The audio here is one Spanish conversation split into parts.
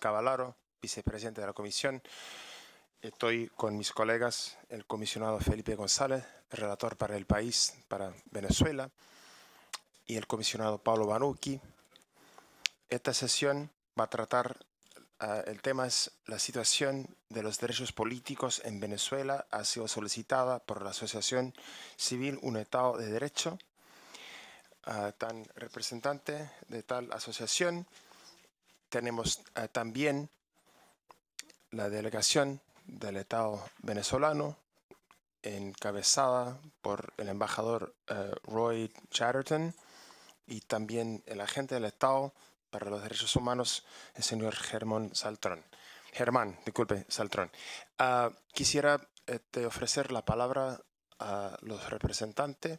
James vicepresidente de la comisión. Estoy con mis colegas, el comisionado Felipe González, relator para el país, para Venezuela, y el comisionado Pablo Banucci. Esta sesión va a tratar, ah, el tema es la situación de los derechos políticos en Venezuela, ha sido solicitada por la Asociación Civil Un Estado de Derecho, tan representante de tal asociación tenemos eh, también la delegación del Estado venezolano, encabezada por el embajador eh, Roy Chatterton y también el agente del Estado para los Derechos Humanos, el señor Germán Saltrón. Germán, disculpe, Saltrón. Ah, quisiera este, ofrecer la palabra a los representantes,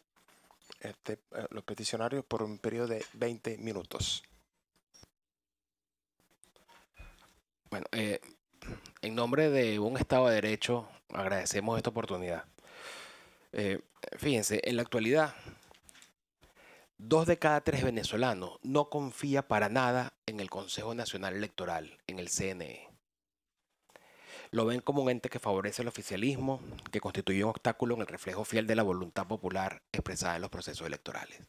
este, eh, los peticionarios, por un periodo de 20 minutos. Bueno, eh, en nombre de un Estado de Derecho, agradecemos esta oportunidad. Eh, fíjense, en la actualidad, dos de cada tres venezolanos no confía para nada en el Consejo Nacional Electoral, en el CNE. Lo ven como un ente que favorece el oficialismo, que constituye un obstáculo en el reflejo fiel de la voluntad popular expresada en los procesos electorales.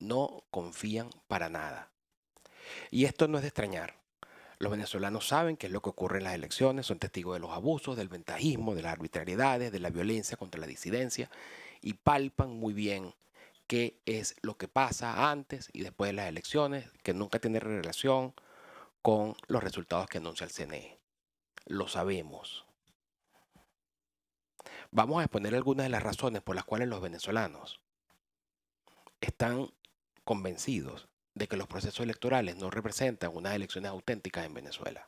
No confían para nada. Y esto no es de extrañar. Los venezolanos saben qué es lo que ocurre en las elecciones, son testigos de los abusos, del ventajismo, de las arbitrariedades, de la violencia contra la disidencia y palpan muy bien qué es lo que pasa antes y después de las elecciones, que nunca tiene relación con los resultados que anuncia el CNE. Lo sabemos. Vamos a exponer algunas de las razones por las cuales los venezolanos están convencidos de que los procesos electorales no representan unas elecciones auténticas en Venezuela.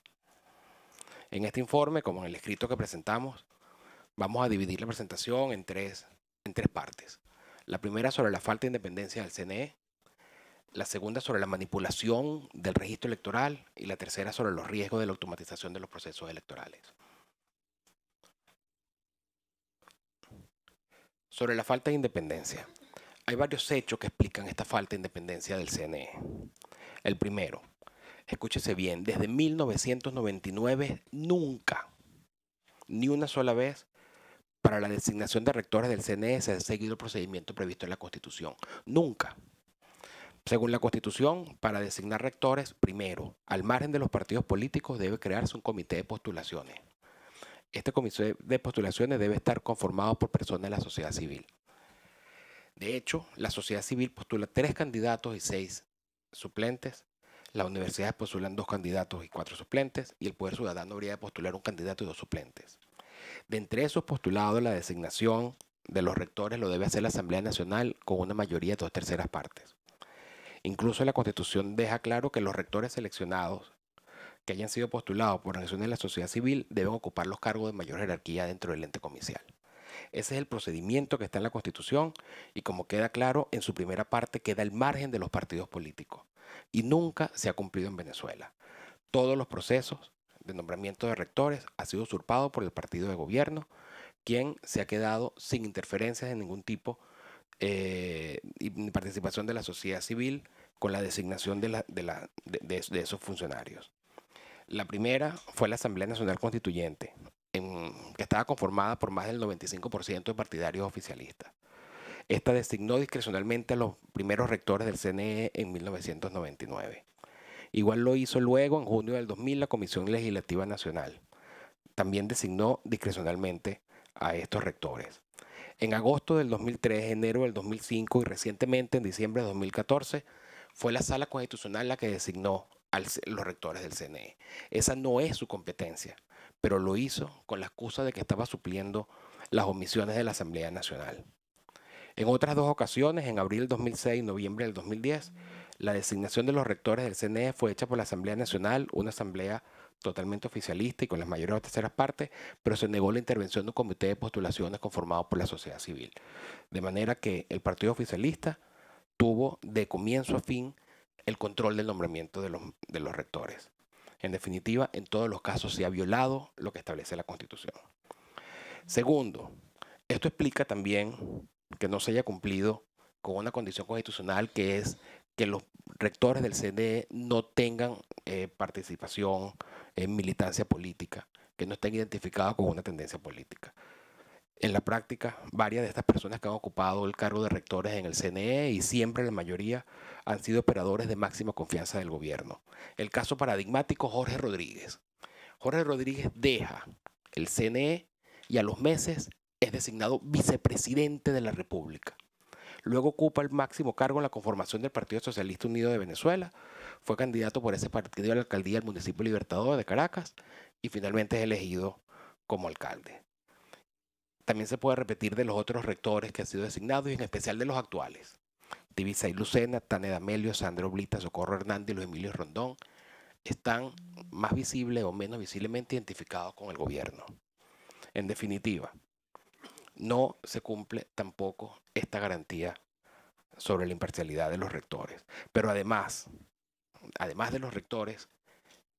En este informe, como en el escrito que presentamos, vamos a dividir la presentación en tres, en tres partes. La primera sobre la falta de independencia del CNE, la segunda sobre la manipulación del registro electoral y la tercera sobre los riesgos de la automatización de los procesos electorales. Sobre la falta de independencia. Hay varios hechos que explican esta falta de independencia del CNE. El primero, escúchese bien, desde 1999 nunca, ni una sola vez, para la designación de rectores del CNE se ha seguido el procedimiento previsto en la Constitución. Nunca. Según la Constitución, para designar rectores, primero, al margen de los partidos políticos, debe crearse un comité de postulaciones. Este comité de postulaciones debe estar conformado por personas de la sociedad civil. De hecho, la sociedad civil postula tres candidatos y seis suplentes. Las universidades postulan dos candidatos y cuatro suplentes. Y el Poder Ciudadano habría de postular un candidato y dos suplentes. De entre esos postulados, la designación de los rectores lo debe hacer la Asamblea Nacional con una mayoría de dos terceras partes. Incluso la Constitución deja claro que los rectores seleccionados que hayan sido postulados por organizaciones de la sociedad civil deben ocupar los cargos de mayor jerarquía dentro del ente comercial. Ese es el procedimiento que está en la Constitución y como queda claro, en su primera parte queda el margen de los partidos políticos. Y nunca se ha cumplido en Venezuela. Todos los procesos de nombramiento de rectores ha sido usurpados por el partido de gobierno, quien se ha quedado sin interferencias de ningún tipo eh, y participación de la sociedad civil con la designación de esos funcionarios. La primera fue la Asamblea Nacional Constituyente, que estaba conformada por más del 95% de partidarios oficialistas. Esta designó discrecionalmente a los primeros rectores del CNE en 1999. Igual lo hizo luego, en junio del 2000, la Comisión Legislativa Nacional. También designó discrecionalmente a estos rectores. En agosto del 2003, enero del 2005 y recientemente en diciembre de 2014, fue la Sala Constitucional la que designó a los rectores del CNE. Esa no es su competencia pero lo hizo con la excusa de que estaba supliendo las omisiones de la Asamblea Nacional. En otras dos ocasiones, en abril del 2006 y noviembre del 2010, la designación de los rectores del CNE fue hecha por la Asamblea Nacional, una asamblea totalmente oficialista y con las mayores o terceras partes, pero se negó la intervención de un comité de postulaciones conformado por la sociedad civil. De manera que el partido oficialista tuvo de comienzo a fin el control del nombramiento de los rectores. En definitiva, en todos los casos se ha violado lo que establece la Constitución. Segundo, esto explica también que no se haya cumplido con una condición constitucional que es que los rectores del CDE no tengan eh, participación en militancia política, que no estén identificados con una tendencia política en la práctica, varias de estas personas que han ocupado el cargo de rectores en el CNE y siempre la mayoría han sido operadores de máxima confianza del gobierno. El caso paradigmático Jorge Rodríguez. Jorge Rodríguez deja el CNE y a los meses es designado vicepresidente de la República. Luego ocupa el máximo cargo en la conformación del Partido Socialista Unido de Venezuela. Fue candidato por ese partido a la alcaldía del municipio Libertador de Caracas y finalmente es elegido como alcalde también se puede repetir de los otros rectores que han sido designados y en especial de los actuales. Divisa y Lucena, Tane D'Amelio, Sandro Blita, Socorro Hernández y los Emilio Rondón están más visible o menos visiblemente identificados con el gobierno. En definitiva, no se cumple tampoco esta garantía sobre la imparcialidad de los rectores. Pero además, además de los rectores,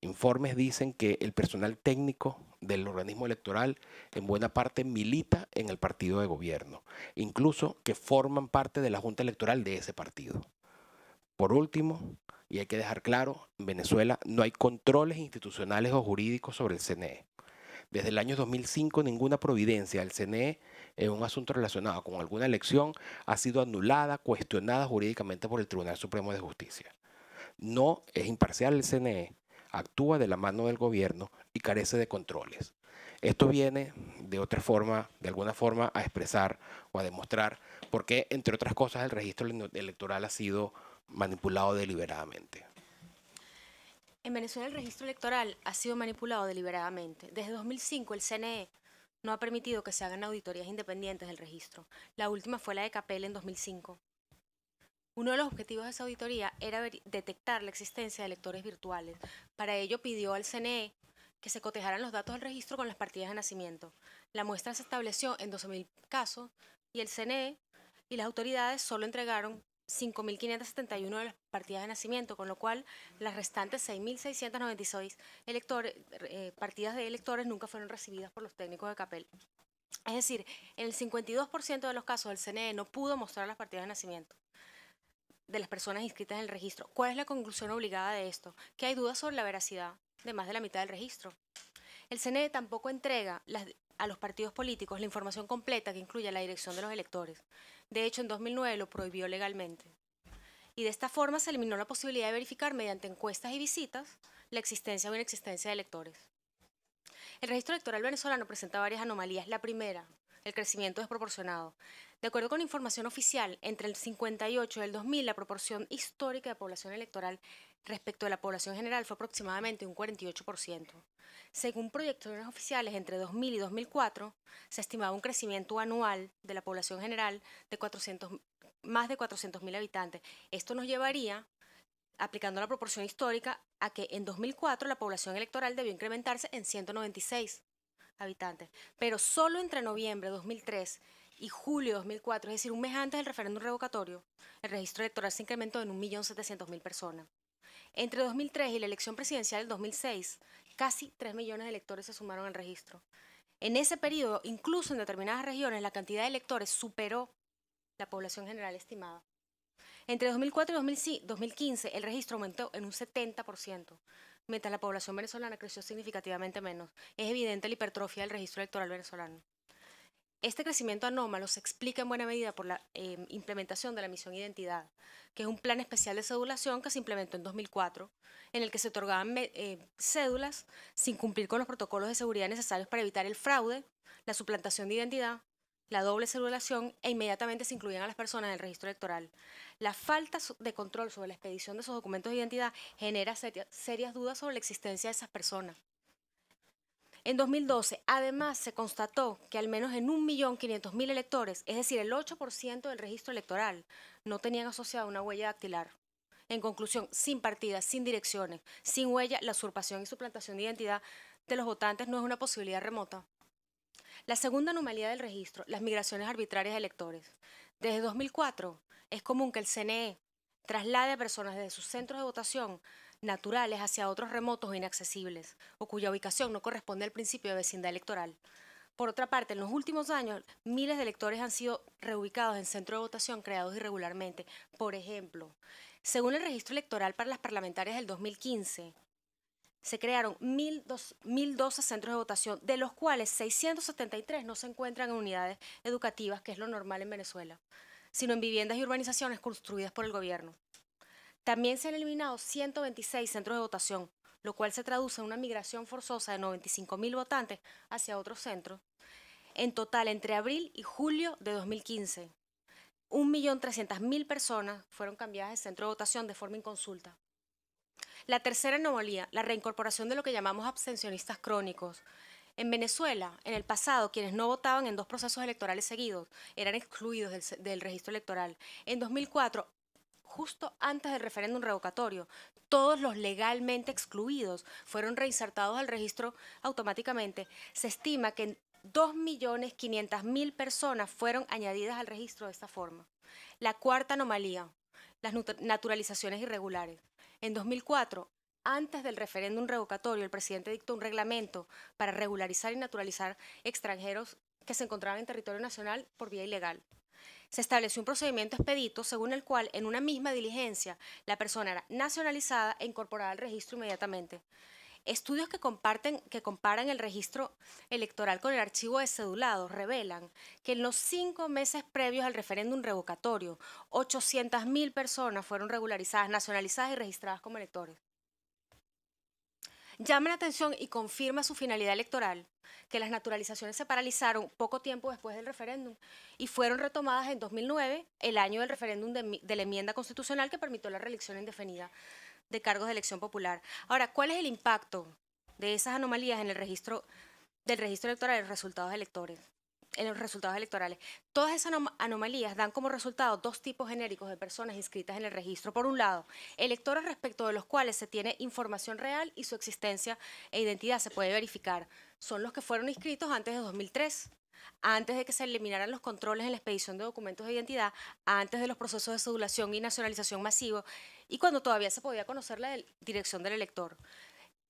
informes dicen que el personal técnico del organismo electoral en buena parte milita en el partido de gobierno, incluso que forman parte de la junta electoral de ese partido. Por último, y hay que dejar claro, en Venezuela no hay controles institucionales o jurídicos sobre el CNE. Desde el año 2005 ninguna providencia del CNE en un asunto relacionado con alguna elección ha sido anulada, cuestionada jurídicamente por el Tribunal Supremo de Justicia. No es imparcial el CNE, actúa de la mano del gobierno y carece de controles. Esto viene de otra forma, de alguna forma, a expresar o a demostrar por qué, entre otras cosas, el registro electoral ha sido manipulado deliberadamente. En Venezuela el registro electoral ha sido manipulado deliberadamente. Desde 2005 el CNE no ha permitido que se hagan auditorías independientes del registro. La última fue la de Capel en 2005. Uno de los objetivos de esa auditoría era detectar la existencia de electores virtuales. Para ello pidió al CNE que se cotejaran los datos del registro con las partidas de nacimiento. La muestra se estableció en 12.000 casos y el CNE y las autoridades solo entregaron 5.571 de las partidas de nacimiento, con lo cual las restantes 6.696 eh, partidas de electores nunca fueron recibidas por los técnicos de CAPEL. Es decir, en el 52% de los casos el CNE no pudo mostrar las partidas de nacimiento de las personas inscritas en el registro. ¿Cuál es la conclusión obligada de esto? Que hay dudas sobre la veracidad de más de la mitad del registro. El CNE tampoco entrega a los partidos políticos la información completa que incluya la dirección de los electores. De hecho, en 2009 lo prohibió legalmente. Y de esta forma se eliminó la posibilidad de verificar mediante encuestas y visitas la existencia o inexistencia de electores. El registro electoral venezolano presenta varias anomalías. La primera, el crecimiento desproporcionado. De acuerdo con información oficial, entre el 58 y el 2000, la proporción histórica de población electoral respecto de la población general fue aproximadamente un 48%. Según proyecciones oficiales, entre 2000 y 2004 se estimaba un crecimiento anual de la población general de 400, más de 400.000 habitantes. Esto nos llevaría, aplicando la proporción histórica, a que en 2004 la población electoral debió incrementarse en 196 habitantes, pero solo entre noviembre de 2003 y julio de 2004, es decir, un mes antes del referéndum revocatorio, el registro electoral se incrementó en 1.700.000 personas. Entre 2003 y la elección presidencial del 2006, casi 3 millones de electores se sumaron al registro. En ese periodo, incluso en determinadas regiones, la cantidad de electores superó la población general estimada. Entre 2004 y 2015, el registro aumentó en un 70%, mientras la población venezolana creció significativamente menos. Es evidente la hipertrofia del registro electoral venezolano. Este crecimiento anómalo se explica en buena medida por la em, implementación de la misión Identidad, que es un plan especial de cedulación que se implementó en 2004, en el que se otorgaban eh, cédulas sin cumplir con los protocolos de seguridad necesarios para evitar el fraude, la suplantación de identidad, la doble cedulación e inmediatamente se incluían a las personas en el registro electoral. La falta de control sobre la expedición de esos documentos de identidad genera serias dudas sobre la existencia de esas personas en 2012, además, se constató que al menos en 1.500.000 electores, es decir, el 8% del registro electoral, no tenían asociada una huella dactilar. En conclusión, sin partidas, sin direcciones, sin huella, la usurpación y suplantación de identidad de los votantes no es una posibilidad remota. La segunda anomalía del registro, las migraciones arbitrarias de electores. Desde 2004, es común que el CNE traslade a personas desde sus centros de votación naturales hacia otros remotos o inaccesibles, o cuya ubicación no corresponde al principio de vecindad electoral. Por otra parte, en los últimos años, miles de electores han sido reubicados en centros de votación creados irregularmente. Por ejemplo, según el registro electoral para las parlamentarias del 2015, se crearon 1.012 centros de votación, de los cuales 673 no se encuentran en unidades educativas, que es lo normal en Venezuela, sino en viviendas y urbanizaciones construidas por el gobierno. También se han eliminado 126 centros de votación, lo cual se traduce en una migración forzosa de 95.000 votantes hacia otros centros, en total entre abril y julio de 2015. 1.300.000 personas fueron cambiadas de centro de votación de forma inconsulta. La tercera anomalía, la reincorporación de lo que llamamos abstencionistas crónicos. En Venezuela, en el pasado, quienes no votaban en dos procesos electorales seguidos eran excluidos del, registro electoral. En 2004, justo antes del referéndum revocatorio. Todos los legalmente excluidos fueron reinsertados al registro automáticamente. Se estima que 2.500.000 personas fueron añadidas al registro de esta forma. La cuarta anomalía, las naturalizaciones irregulares. En 2004, antes del referéndum revocatorio, el presidente dictó un reglamento para regularizar y naturalizar extranjeros que se encontraban en territorio nacional por vía ilegal se estableció un procedimiento expedito según el cual en una misma diligencia la persona era nacionalizada e incorporada al registro inmediatamente. Estudios que, comparten, que comparan el registro electoral con el archivo de cedulados revelan que en los cinco meses previos al referéndum revocatorio, 800.000 personas fueron regularizadas, nacionalizadas y registradas como electores llama la atención y confirma su finalidad electoral, que las naturalizaciones se paralizaron poco tiempo después del referéndum y fueron retomadas en 2009, el año del referéndum de, la enmienda constitucional que permitió la reelección indefinida de cargos de elección popular. Ahora, ¿cuál es el impacto de esas anomalías en el registro del registro electoral de resultados electores? en los resultados electorales. Todas esas anomalías dan como resultado dos tipos genéricos de personas inscritas en el registro. Por un lado, electores respecto de los cuales se tiene información real y su existencia e identidad se puede verificar. Son los que fueron inscritos antes de 2003 antes de que se eliminaran los controles en la expedición de documentos de identidad, antes de los procesos de sedulación y nacionalización masivo, y cuando todavía se podía conocer la dirección del elector.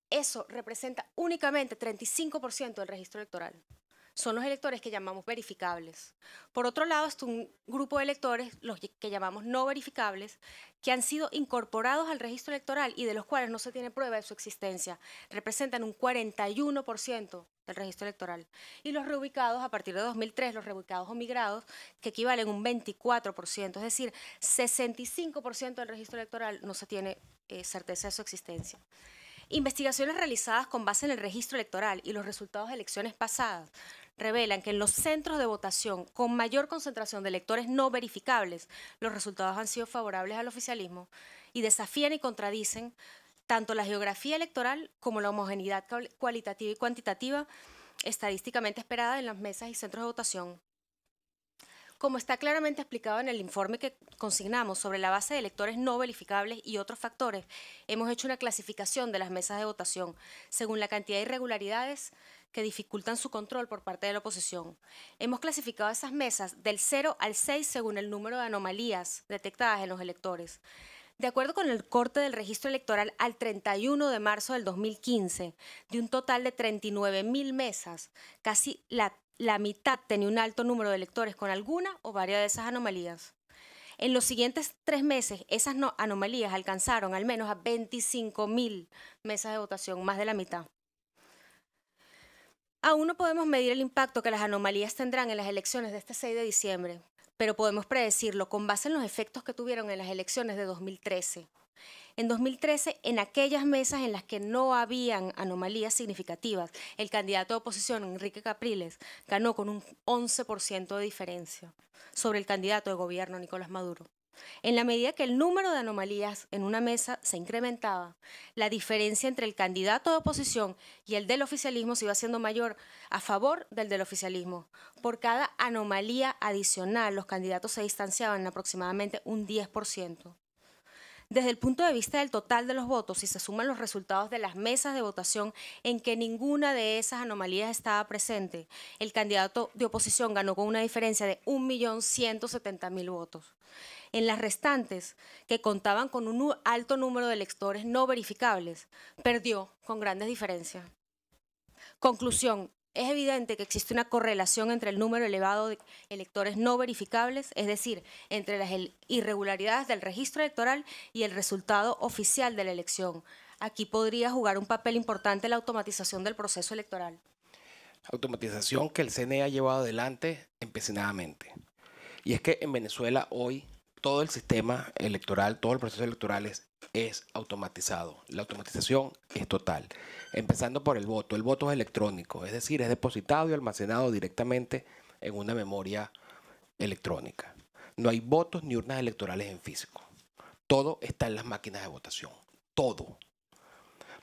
Eso representa únicamente 35% del registro electoral son los electores que llamamos verificables. Por otro lado, está un grupo de electores, los que llamamos no verificables, que han sido incorporados al registro electoral y de los cuales no se tiene prueba de su existencia. Representan un 41% del registro electoral. Y los reubicados, a partir de 2003, los reubicados o migrados, que equivalen un 24%, es decir, 65% del registro electoral no se tiene eh, certeza de su existencia. Investigaciones realizadas con base en el registro electoral y los resultados de elecciones pasadas revelan que en los centros de votación con mayor concentración de electores no verificables, los resultados han sido favorables al oficialismo y desafían y contradicen tanto la geografía electoral como la homogeneidad cualitativa y cuantitativa estadísticamente esperada en las mesas y centros de votación como está claramente explicado en el informe que consignamos sobre la base de electores no verificables y otros factores, hemos hecho una clasificación de las mesas de votación según la cantidad de irregularidades que dificultan su control por parte de la oposición. Hemos clasificado esas mesas del 0 al 6 según el número de anomalías detectadas en los electores. De acuerdo con el corte del registro electoral al 31 de marzo del 2015, de un total de 39.000 mesas, casi la, mitad tenía un alto número de electores con alguna o varias de esas anomalías. En los siguientes tres meses, esas anomalías alcanzaron al menos a 25.000 mesas de votación, más de la mitad. Aún no podemos medir el impacto que las anomalías tendrán en las elecciones de este 6 de diciembre, pero podemos predecirlo con base en los efectos que tuvieron en las elecciones de 2013. En 2013, en aquellas mesas en las que no habían anomalías significativas, el candidato de oposición, Enrique Capriles, ganó con un 11% de diferencia sobre el candidato de gobierno, Nicolás Maduro. En la medida que el número de anomalías en una mesa se incrementaba, la diferencia entre el candidato de oposición y el del oficialismo se iba haciendo mayor a favor del del oficialismo. Por cada anomalía adicional, los candidatos se distanciaban aproximadamente un 10%. Desde el punto de vista del total de los votos, si se suman los resultados de las mesas de votación en que ninguna de esas anomalías estaba presente, el candidato de oposición ganó con una diferencia de 1.170.000 votos en las restantes, que contaban con un alto número de electores no verificables, perdió con grandes diferencias. Conclusión. Es evidente que existe una correlación entre el número elevado de electores no verificables, es decir, entre las irregularidades del registro electoral y el resultado oficial de la elección. Aquí podría jugar un papel importante la automatización del proceso electoral. Automatización que el CNE ha llevado adelante empecinadamente. Y es que en Venezuela hoy todo el sistema electoral, todo el proceso electoral es, automatizado. La automatización es total. Empezando por el voto. El voto es electrónico, es decir, es depositado y almacenado directamente en una memoria electrónica. No hay votos ni urnas electorales en físico. Todo está en las máquinas de votación. Todo.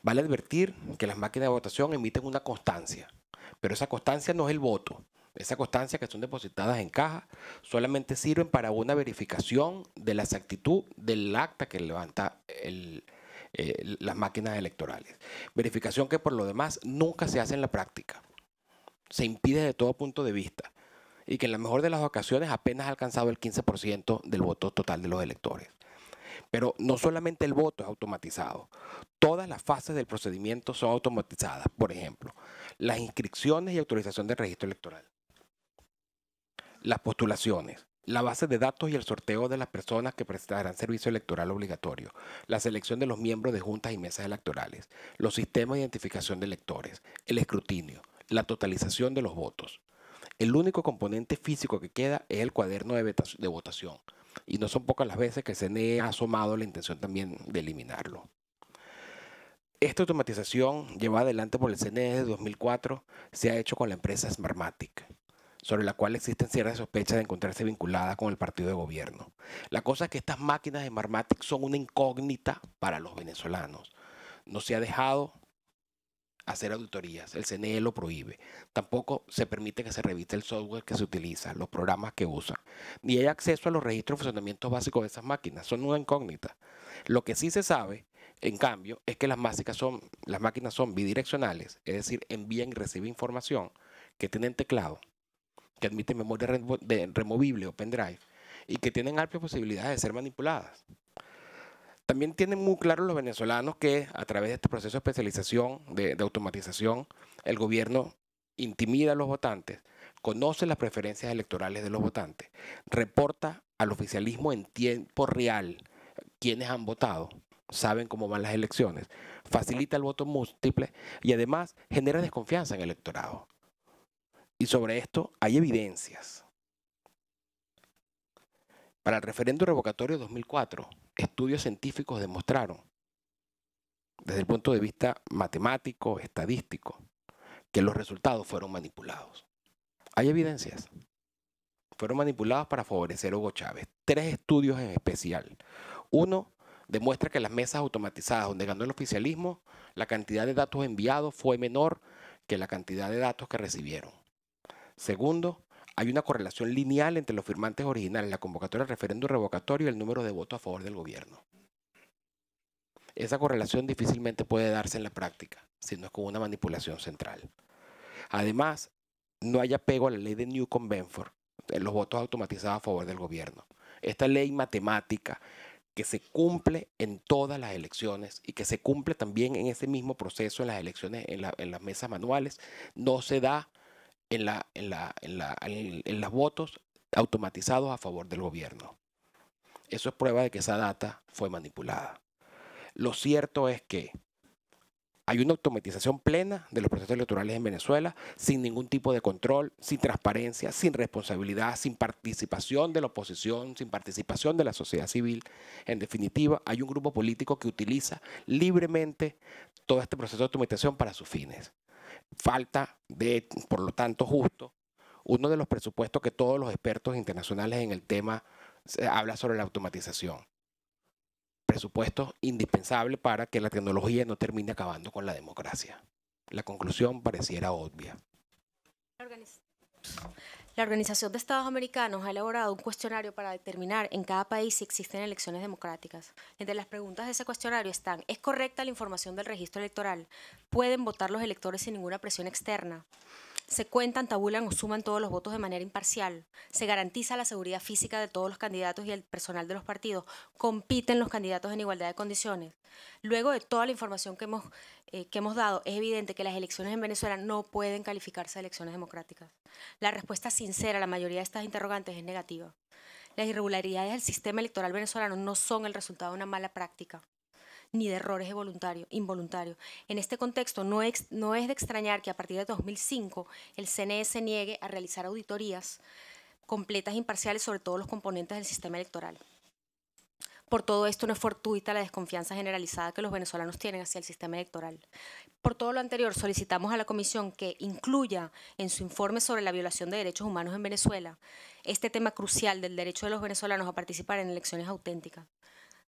Vale advertir que las máquinas de votación emiten una constancia, pero esa constancia no es el voto. Esas constancias que son depositadas en caja solamente sirven para una verificación de la exactitud del acta que levanta eh, las máquinas electorales. Verificación que por lo demás nunca se hace en la práctica. Se impide de todo punto de vista y que en la mejor de las ocasiones apenas ha alcanzado el 15% del voto total de los electores. Pero no solamente el voto es automatizado, todas las fases del procedimiento son automatizadas, por ejemplo, las inscripciones y autorización del registro electoral, las postulaciones, la base de datos y el sorteo de las personas que prestarán servicio electoral obligatorio, la selección de los miembros de juntas y mesas electorales, los sistemas de identificación de electores, el escrutinio, la totalización de los votos. El único componente físico que queda es el cuaderno de votación, y no son pocas las veces que el CNE ha asomado la intención también de eliminarlo. Esta automatización llevada adelante por el CNE desde 2004 se ha hecho con la empresa Smartmatic sobre la cual existen ciertas sospechas de encontrarse vinculada con el partido de gobierno. La cosa es que estas máquinas de Marmatic son una incógnita para los venezolanos. No se ha dejado hacer auditorías, el CNE lo prohíbe. Tampoco se permite que se revise el software que se utiliza, los programas que usan. Ni hay acceso a los registros de funcionamiento básico de esas máquinas, son una incógnita. Lo que sí se sabe en cambio, es que las son, las máquinas son bidireccionales, es decir, envían y reciben información que tienen teclado que admiten memoria de removible open pendrive y que tienen amplias posibilidades de ser manipuladas. También tienen muy claro los venezolanos que a través de este proceso de especialización, de, de automatización, el gobierno intimida a los votantes, conoce las preferencias electorales de los votantes, reporta al oficialismo en tiempo real quienes han votado, saben cómo van las elecciones, facilita el voto múltiple y además genera desconfianza en el electorado. Y sobre esto hay evidencias. Para el referendo revocatorio 2004, estudios científicos demostraron, desde el punto de vista matemático, estadístico, que los resultados fueron manipulados. Hay evidencias. Fueron manipulados para favorecer a Hugo Chávez. Tres estudios en especial. Uno demuestra que las mesas automatizadas donde ganó el oficialismo, la cantidad de datos enviados fue menor que la cantidad de datos que recibieron. Segundo, hay una correlación lineal entre los firmantes originales, la convocatoria el referéndum revocatorio y el número de votos a favor del gobierno. Esa correlación difícilmente puede darse en la práctica, si no es con una manipulación central. Además, no hay apego a la ley de Newcomb Benford en los votos automatizados a favor del gobierno. Esta ley matemática que se cumple en todas las elecciones y que se cumple también en ese mismo proceso en las elecciones, en las mesas manuales, no se da en, las votos automatizados a favor del gobierno. Eso es prueba de que esa data fue manipulada. Lo cierto es que hay una automatización plena de los procesos electorales en Venezuela, sin ningún tipo de control, sin transparencia, sin responsabilidad, sin participación de la oposición, sin participación de la sociedad civil. En definitiva, hay un grupo político que utiliza libremente todo este proceso de automatización para sus fines falta de, por lo tanto, justo, uno de los presupuestos que todos los expertos internacionales en el tema eh, habla sobre la automatización. Presupuesto indispensable para que la tecnología no termine acabando con la democracia. La conclusión pareciera obvia. La Organización de Estados Americanos ha elaborado un cuestionario para determinar en cada país si existen elecciones democráticas. Entre las preguntas de ese cuestionario están, ¿es correcta la información del registro electoral? ¿Pueden votar los electores sin ninguna presión externa? se cuentan, tabulan o suman todos los votos de manera imparcial, se garantiza la seguridad física de todos los candidatos y el personal de los partidos, compiten los candidatos en igualdad de condiciones. Luego de toda la información eh, que hemos, dado, es evidente que las elecciones en Venezuela no pueden calificarse de elecciones democráticas. La respuesta sincera a la mayoría de estas interrogantes es negativa. Las irregularidades del sistema electoral venezolano no son el resultado de una mala práctica, ni de errores voluntarios, involuntarios. En este contexto, no, no es de extrañar que a partir de 2005 el CNE se niegue a realizar auditorías completas e imparciales sobre todos los componentes del sistema electoral. Por todo esto no es fortuita la desconfianza generalizada que los venezolanos tienen hacia el sistema electoral. Por todo lo anterior, solicitamos a la Comisión que incluya en su informe sobre la violación de derechos humanos en Venezuela este tema crucial del derecho de los venezolanos a participar en elecciones auténticas.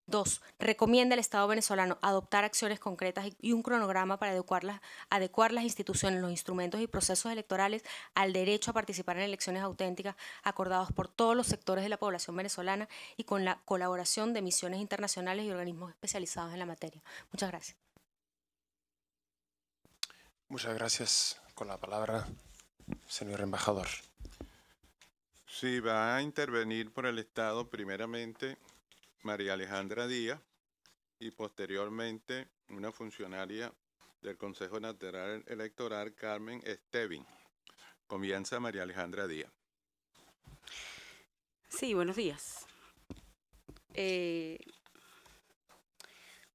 Dos, recomienda al Estado venezolano adoptar acciones concretas y un cronograma para adecuar las, adecuar las instituciones, los instrumentos y procesos electorales al derecho a participar en elecciones auténticas acordados por todos los sectores de la población venezolana y con la colaboración de misiones internacionales y organismos especializados en la materia. Muchas gracias. Muchas gracias. Con la palabra, señor embajador. Si va a intervenir por el Estado primeramente María Alejandra Díaz y posteriormente una funcionaria del Consejo Nacional Electoral, Carmen Estevin. Comienza María Alejandra Díaz. Sí, buenos días. Eh,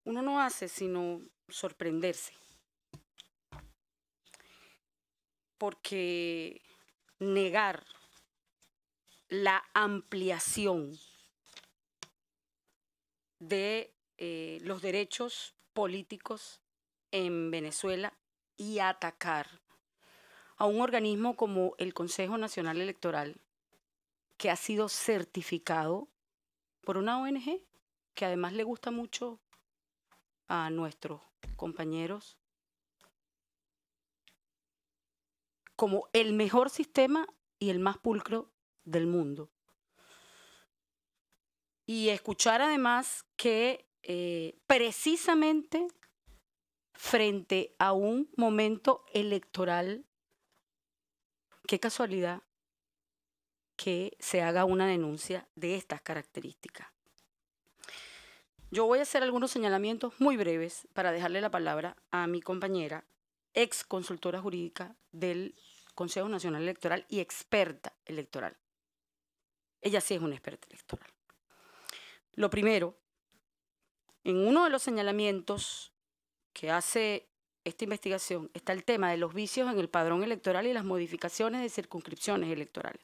uno no hace sino sorprenderse, porque negar la ampliación de eh, los derechos políticos en Venezuela y atacar a un organismo como el Consejo Nacional Electoral, que ha sido certificado por una ONG que además le gusta mucho a nuestros compañeros como el mejor sistema y el más pulcro del mundo y escuchar además que eh, precisamente frente a un momento electoral, qué casualidad que se haga una denuncia de estas características. Yo voy a hacer algunos señalamientos muy breves para dejarle la palabra a mi compañera, ex consultora jurídica del Consejo Nacional Electoral y experta electoral. Ella sí es una experta electoral. Lo primero, en uno de los señalamientos que hace esta investigación está el tema de los vicios en el padrón electoral y las modificaciones de circunscripciones electorales.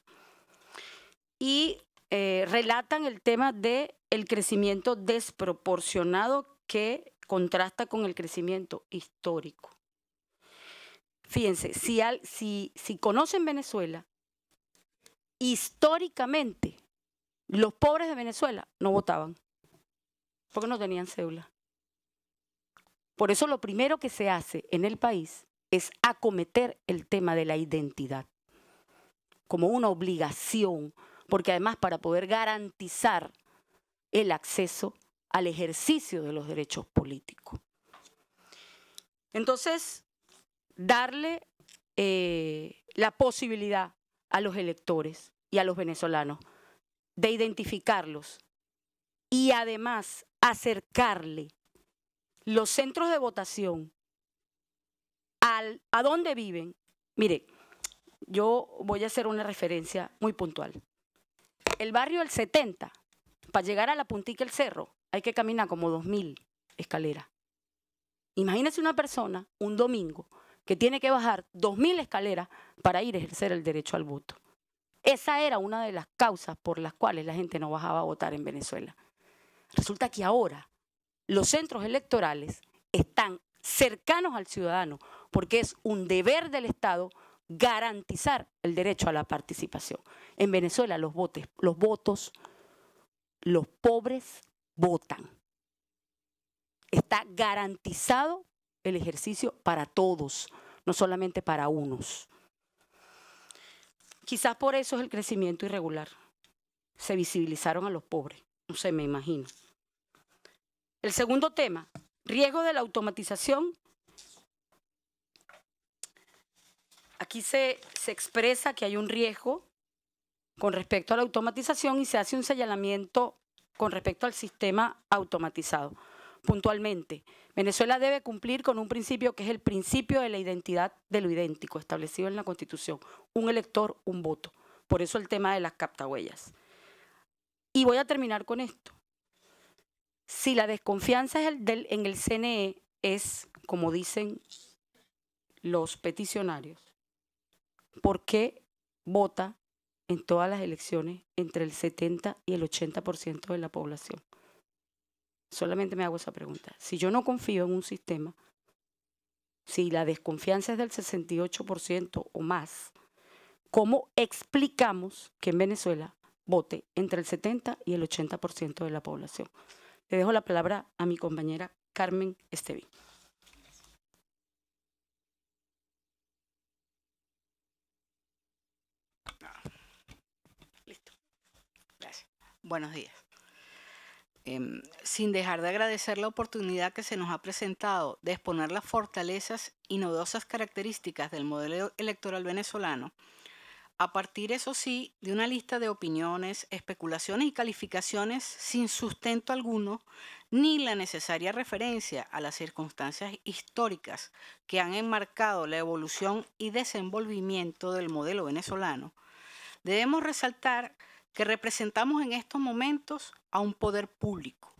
Y eh, relatan el tema del el crecimiento desproporcionado que contrasta con el crecimiento histórico. Fíjense, si conocen Venezuela, históricamente los pobres de Venezuela no votaban porque no tenían cédula. Por eso lo primero que se hace en el país es acometer el tema de la identidad como una obligación, porque además para poder garantizar el acceso al ejercicio de los derechos políticos. Entonces, darle eh, la posibilidad a los electores y a los venezolanos de identificarlos y además acercarle los centros de votación al, a dónde viven. Mire, yo voy a hacer una referencia muy puntual. El barrio El 70, para llegar a la puntica el cerro, hay que caminar como 2.000 escaleras. Imagínese una persona un domingo que tiene que bajar 2.000 escaleras para ir a ejercer el derecho al voto. Esa era una de las causas por las cuales la gente no bajaba a votar en Venezuela. Resulta que ahora los centros electorales están cercanos al ciudadano, porque es un deber del Estado garantizar el derecho a la participación. En Venezuela los, votos, los pobres votan. Está garantizado el ejercicio para todos, no solamente para unos. Quizás por eso es el crecimiento irregular. Se visibilizaron a los pobres, no sé, me imagino. El segundo tema, riesgo de la automatización. Aquí se, se expresa que hay un riesgo con respecto a la automatización y se hace un señalamiento con respecto al sistema automatizado puntualmente. Venezuela debe cumplir con un principio que es el principio de la identidad de lo idéntico establecido en la Constitución. Un elector, un voto. Por eso el tema de las captahuellas. Y voy a terminar con esto. Si la desconfianza en el CNE es, como dicen los peticionarios, ¿por qué vota en todas las elecciones entre el 70 y el 80% de la población? Solamente me hago esa pregunta. Si yo no confío en un sistema, si la desconfianza es del 68% o más, ¿cómo explicamos que en Venezuela vote entre el 70 y el 80% de la población? Le dejo la palabra a mi compañera Carmen Estevi. Listo. Gracias. Buenos días. Em, sin dejar de agradecer la oportunidad que se nos ha presentado de exponer las fortalezas y nodosas características del modelo electoral venezolano, a partir, eso sí, de una lista de opiniones, especulaciones y calificaciones sin sustento alguno, ni la necesaria referencia a las circunstancias históricas que han enmarcado la evolución y desenvolvimiento del modelo venezolano, debemos resaltar que representamos en estos momentos a un poder público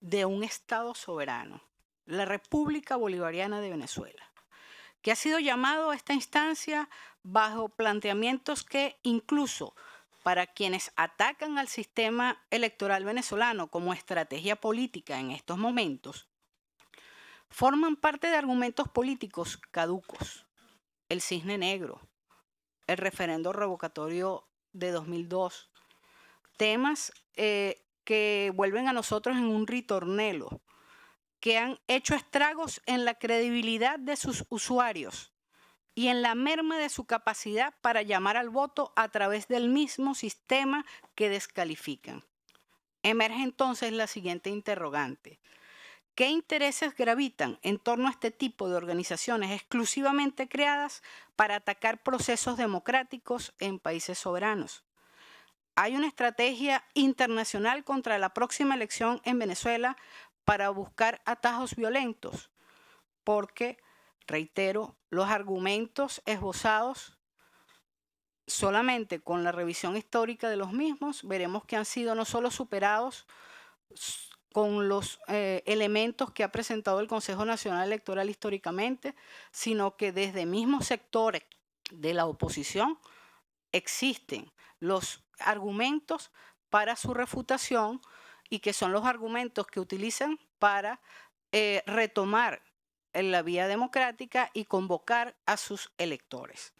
de un Estado soberano, la República Bolivariana de Venezuela, que ha sido llamado a esta instancia bajo planteamientos que incluso para quienes atacan al sistema electoral venezolano como estrategia política en estos momentos, forman parte de argumentos políticos caducos. El cisne negro, el referendo revocatorio de 2002, temas eh, que vuelven a nosotros en un ritornelo, que han hecho estragos en la credibilidad de sus usuarios y en la merma de su capacidad para llamar al voto a través del mismo sistema que descalifican. Emerge entonces la siguiente interrogante. ¿Qué intereses gravitan en torno a este tipo de organizaciones exclusivamente creadas para atacar procesos democráticos en países soberanos? hay una estrategia internacional contra la próxima elección en Venezuela para buscar atajos violentos, porque, reitero, los argumentos esbozados solamente con la revisión histórica de los mismos, veremos que han sido no solo superados con los eh, elementos que ha presentado el Consejo Nacional Electoral históricamente, sino que desde mismos sectores de la oposición existen los argumentos para su refutación y que son los argumentos que utilizan para eh, retomar la vía democrática y convocar a sus electores.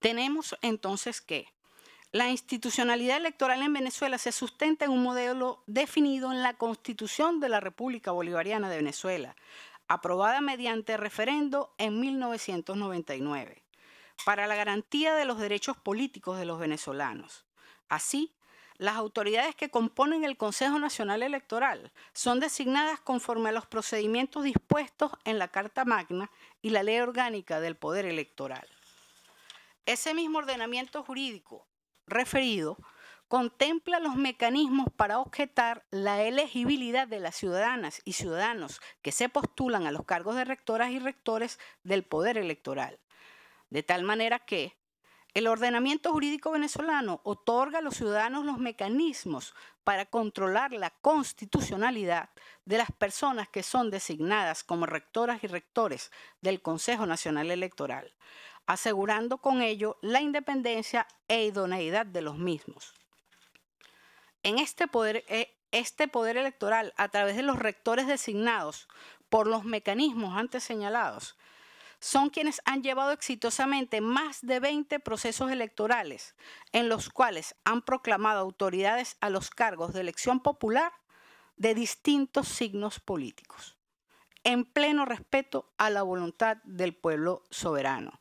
Tenemos entonces que la institucionalidad electoral en Venezuela se sustenta en un modelo definido en la Constitución de la República Bolivariana de Venezuela, aprobada mediante referendo en 1999 para la garantía de los derechos políticos de los venezolanos. Así, las autoridades que componen el Consejo Nacional Electoral son designadas conforme a los procedimientos dispuestos en la Carta Magna y la Ley Orgánica del Poder Electoral. Ese mismo ordenamiento jurídico referido contempla los mecanismos para objetar la elegibilidad de las ciudadanas y ciudadanos que se postulan a los cargos de rectoras y rectores del Poder Electoral. De tal manera que el ordenamiento jurídico venezolano otorga a los ciudadanos los mecanismos para controlar la constitucionalidad de las personas que son designadas como rectoras y rectores del Consejo Nacional Electoral, asegurando con ello la independencia e idoneidad de los mismos. En este poder, eh, este electoral, a través de los rectores designados por los mecanismos antes señalados, son quienes han llevado exitosamente más de 20 procesos electorales en los cuales han proclamado autoridades a los cargos de elección popular de distintos signos políticos, en pleno respeto a la voluntad del pueblo soberano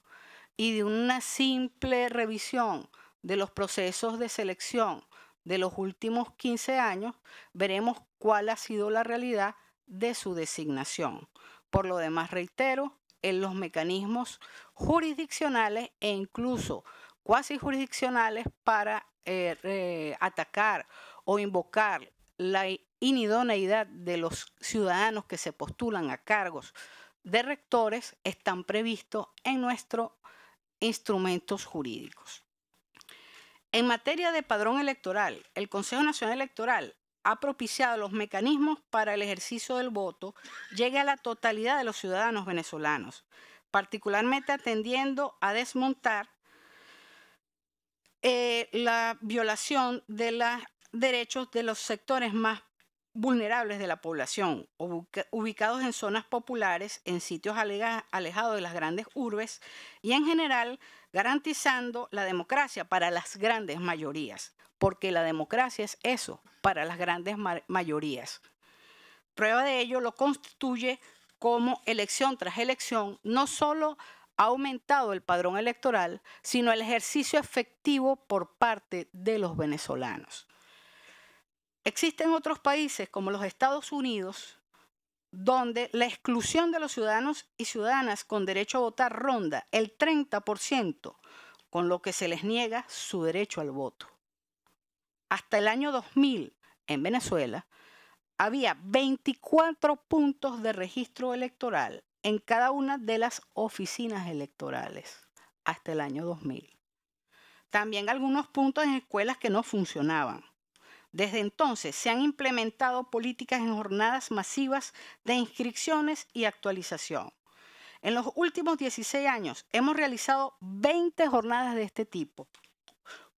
y de una simple revisión de los procesos de selección de los últimos 15 años, veremos cuál ha sido la realidad de su designación. Por lo demás, reitero, en los mecanismos jurisdiccionales e incluso cuasi jurisdiccionales para eh, atacar o invocar la inidoneidad de los ciudadanos que se postulan a cargos de rectores están previstos en nuestros instrumentos jurídicos. En materia de padrón electoral, el Consejo Nacional Electoral ha propiciado los mecanismos para el ejercicio del voto llegue a la totalidad de los ciudadanos venezolanos, particularmente atendiendo a desmontar eh, la violación de los derechos de los sectores más vulnerables de la población, ubicados en zonas populares, en sitios alejados de las grandes urbes y en general garantizando la democracia para las grandes mayorías, porque la democracia es eso, para las grandes mayorías. Prueba de ello lo constituye como elección tras elección, no solo ha aumentado el padrón electoral, sino el ejercicio efectivo por parte de los venezolanos. Existen otros países como los Estados Unidos donde la exclusión de los ciudadanos y ciudadanas con derecho a votar ronda el 30%, con lo que se les niega su derecho al voto. Hasta el año 2000, en Venezuela, había 24 puntos de registro electoral en cada una de las oficinas electorales, hasta el año 2000. También algunos puntos en escuelas que no funcionaban. Desde entonces se han implementado políticas en jornadas masivas de inscripciones y actualización. En los últimos 16 años hemos realizado 20 jornadas de este tipo,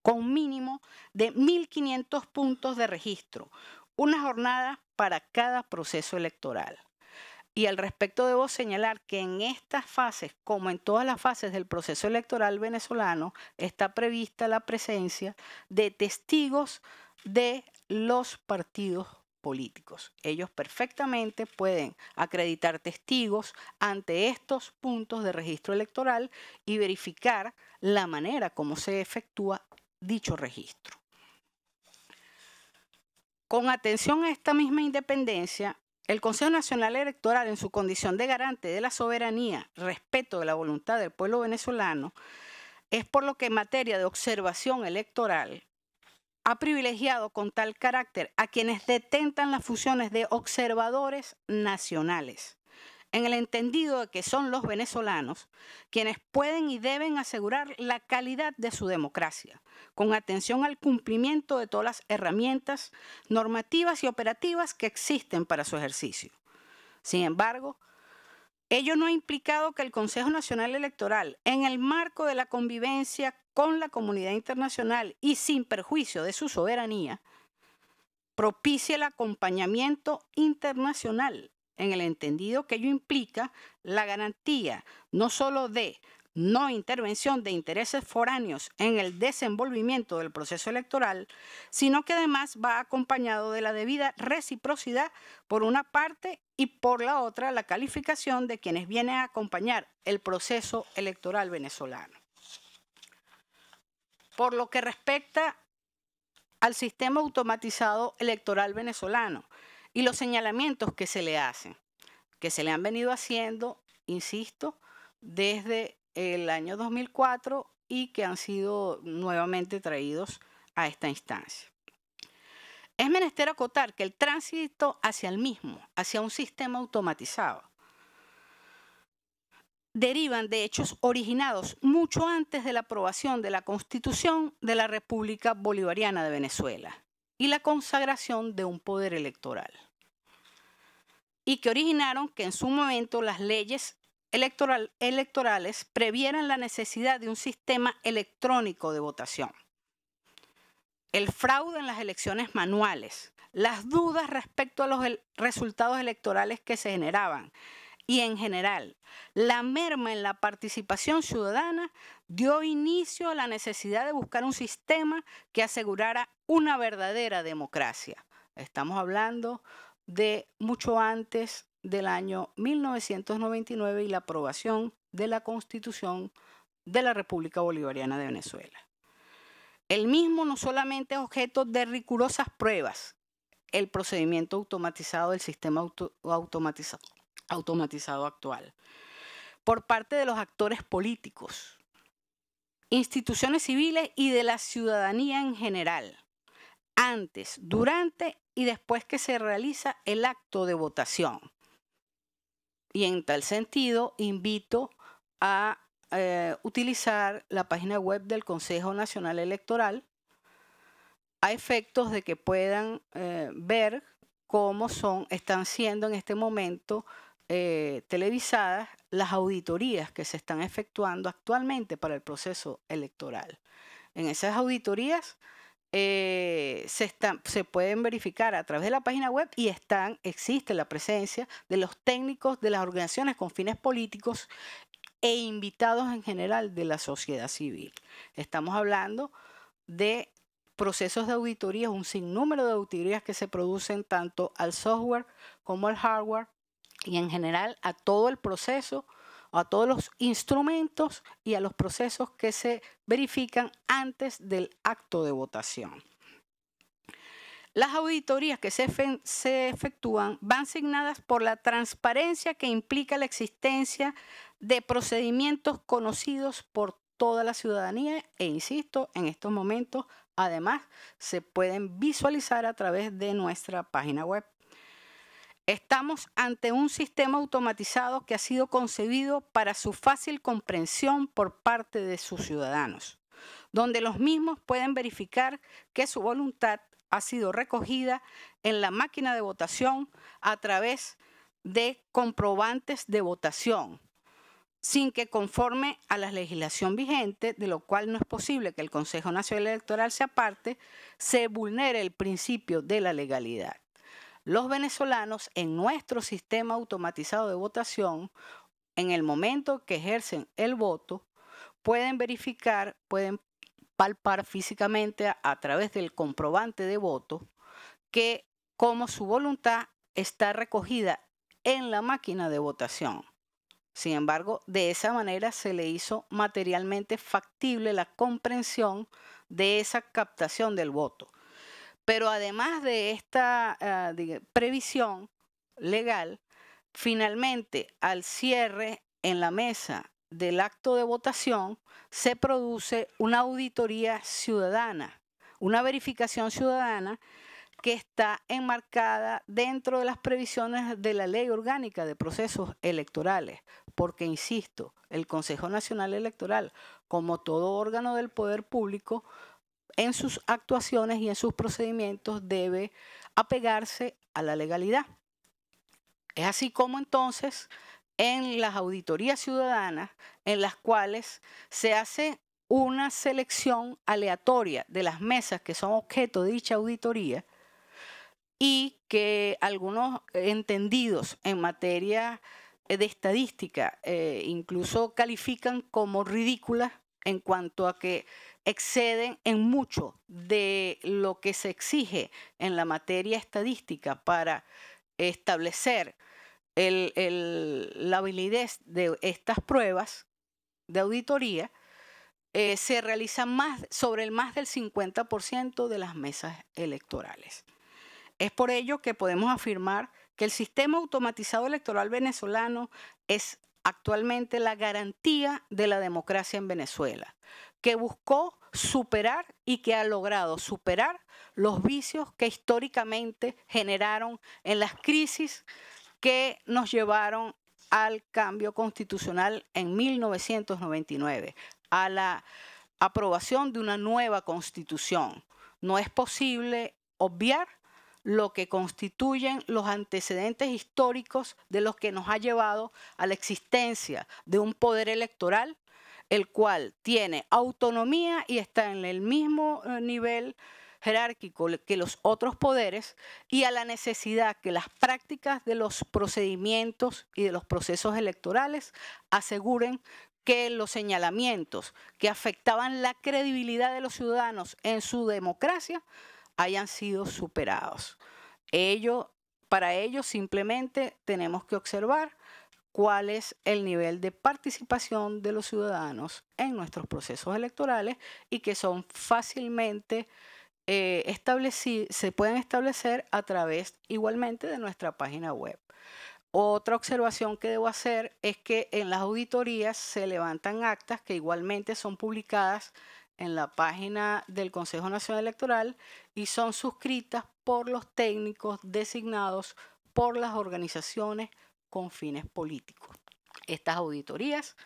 con mínimo de 1.500 puntos de registro, una jornada para cada proceso electoral. Y al respecto debo señalar que en estas fases, como en todas las fases del proceso electoral venezolano, está prevista la presencia de testigos de los partidos políticos. Ellos perfectamente pueden acreditar testigos ante estos puntos de registro electoral y verificar la manera como se efectúa dicho registro. Con atención a esta misma independencia, el Consejo Nacional Electoral, en su condición de garante de la soberanía, respeto de la voluntad del pueblo venezolano, es por lo que en materia de observación electoral ha privilegiado con tal carácter a quienes detentan las funciones de observadores nacionales en el entendido de que son los venezolanos quienes pueden y deben asegurar la calidad de su democracia, con atención al cumplimiento de todas las herramientas normativas y operativas que existen para su ejercicio. Sin embargo, ello no ha implicado que el Consejo Nacional Electoral, en el marco de la convivencia con la comunidad internacional y sin perjuicio de su soberanía, propicie el acompañamiento internacional en el entendido que ello implica la garantía no sólo de no intervención de intereses foráneos en el desenvolvimiento del proceso electoral, sino que además va acompañado de la debida reciprocidad por una parte y por la otra la calificación de quienes vienen a acompañar el proceso electoral venezolano. Por lo que respecta al sistema automatizado electoral venezolano, y los señalamientos que se le hacen, que se le han venido haciendo, insisto, desde el año 2004 y que han sido nuevamente traídos a esta instancia. Es menester acotar que el tránsito hacia el mismo, hacia un sistema automatizado, derivan de hechos originados mucho antes de la aprobación de la Constitución de la República Bolivariana de Venezuela y la consagración de un poder electoral, y que originaron que en su momento las leyes electorales previeran la necesidad de un sistema electrónico de votación, el fraude en las elecciones manuales, las dudas respecto a los resultados electorales que se generaban y en general la merma en la participación ciudadana dio inicio a la necesidad de buscar un sistema que asegurara una verdadera democracia. Estamos hablando de mucho antes del año 1999 y la aprobación de la Constitución de la República Bolivariana de Venezuela. El mismo no solamente es objeto de rigurosas pruebas, el procedimiento automatizado del sistema automatizado actual, por parte de los actores políticos, instituciones civiles y de la ciudadanía en general antes, durante y después que se realiza el acto de votación. Y en tal sentido, invito a eh, utilizar la página web del Consejo Nacional Electoral a efectos de que puedan eh, ver cómo son, están siendo en este momento eh, televisadas las auditorías que se están efectuando actualmente para el proceso electoral. En esas auditorías eh, se, pueden verificar a través de la página web y están, existe la presencia de los técnicos de las organizaciones con fines políticos e invitados en general de la sociedad civil. Estamos hablando de procesos de auditorías, un sinnúmero de auditorías que se producen tanto al software como al hardware y en general a todo el proceso a todos los instrumentos y a los procesos que se verifican antes del acto de votación. Las auditorías que se, se efectúan van asignadas por la transparencia que implica la existencia de procedimientos conocidos por toda la ciudadanía e insisto, en estos momentos además se pueden visualizar a través de nuestra página web Estamos ante un sistema automatizado que ha sido concebido para su fácil comprensión por parte de sus ciudadanos, donde los mismos pueden verificar que su voluntad ha sido recogida en la máquina de votación a través de comprobantes de votación, sin que conforme a la legislación vigente, de lo cual no es posible que el Consejo Nacional Electoral sea aparte, se vulnere el principio de la legalidad los venezolanos en nuestro sistema automatizado de votación, en el momento que ejercen el voto, pueden verificar, pueden palpar físicamente a, través del comprobante de voto que como su voluntad está recogida en la máquina de votación. Sin embargo, de esa manera se le hizo materialmente factible la comprensión de esa captación del voto. Pero además de esta ah, previsión legal, finalmente al cierre en la mesa del acto de votación se produce una auditoría ciudadana, una verificación ciudadana que está enmarcada dentro de las previsiones de la ley orgánica de procesos electorales, porque, insisto, el Consejo Nacional Electoral, como todo órgano del poder público, en sus actuaciones y en sus procedimientos debe apegarse a la legalidad. Es así como entonces en las auditorías ciudadanas en las cuales se hace una selección aleatoria de las mesas que son objeto de dicha auditoría y que algunos entendidos en materia de estadística eh, incluso califican como ridículas en cuanto a que exceden en mucho de lo que se exige en la materia estadística para establecer la validez de estas pruebas de auditoría, eh, se realizan más, sobre el más del 50% de las mesas electorales. Es por ello que podemos afirmar que el sistema automatizado electoral venezolano es actualmente la garantía de la democracia en Venezuela, que buscó superar y que ha logrado superar los vicios que históricamente generaron en las crisis que nos llevaron al cambio constitucional en 1999, a la aprobación de una nueva constitución. No es posible obviar lo que constituyen los antecedentes históricos de los que nos ha llevado a la existencia de un poder electoral el cual tiene autonomía y está en el mismo eh, nivel jerárquico que los otros poderes y a la necesidad que las prácticas de los procedimientos y de los procesos electorales aseguren que los señalamientos que afectaban la credibilidad de los ciudadanos en su democracia hayan sido superados. para ello simplemente tenemos que observar cuál es el nivel de participación de los ciudadanos en nuestros procesos electorales y que son fácilmente eh, establecidos, se pueden establecer a través igualmente de nuestra página web. Otra observación que debo hacer es que en las auditorías se levantan actas que igualmente son publicadas en la página del Consejo Nacional Electoral y son suscritas por los técnicos designados por las organizaciones con fines políticos. Estas auditorías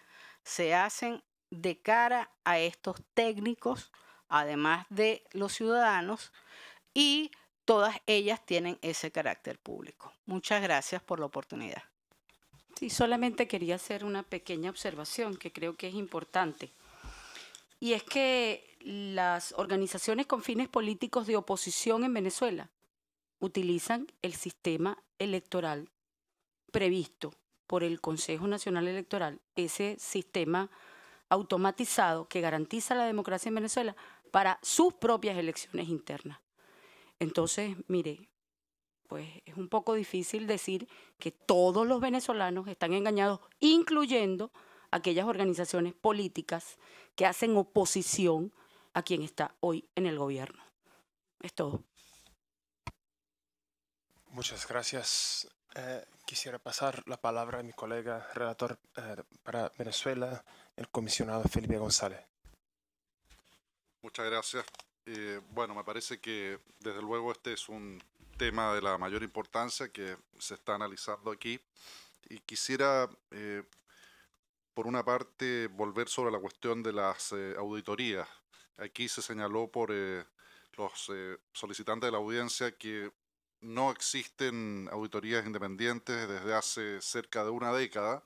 se hacen de cara a estos técnicos, además de los ciudadanos, y todas ellas tienen ese carácter público. Muchas gracias por la oportunidad. Sí, solamente quería hacer una pequeña observación que creo que es importante. Y es que las organizaciones con fines políticos de oposición en Venezuela utilizan el sistema electoral previsto por el Consejo Nacional Electoral, ese sistema automatizado que garantiza la democracia en Venezuela para sus propias elecciones internas. Entonces, mire, pues es un poco difícil decir que todos los venezolanos están engañados, incluyendo aquellas organizaciones políticas que hacen oposición a quien está hoy en el gobierno. Es todo. Muchas gracias. Eh, Quisiera pasar la palabra a mi colega relator eh, para Venezuela, el comisionado Felipe González. Muchas gracias. Eh, bueno, me parece que desde luego este es un tema de la mayor importancia que se está analizando aquí y quisiera, eh, por una parte, volver sobre la cuestión de las auditorías. Aquí se señaló por los solicitantes de la audiencia que no existen auditorías independientes desde hace cerca de una década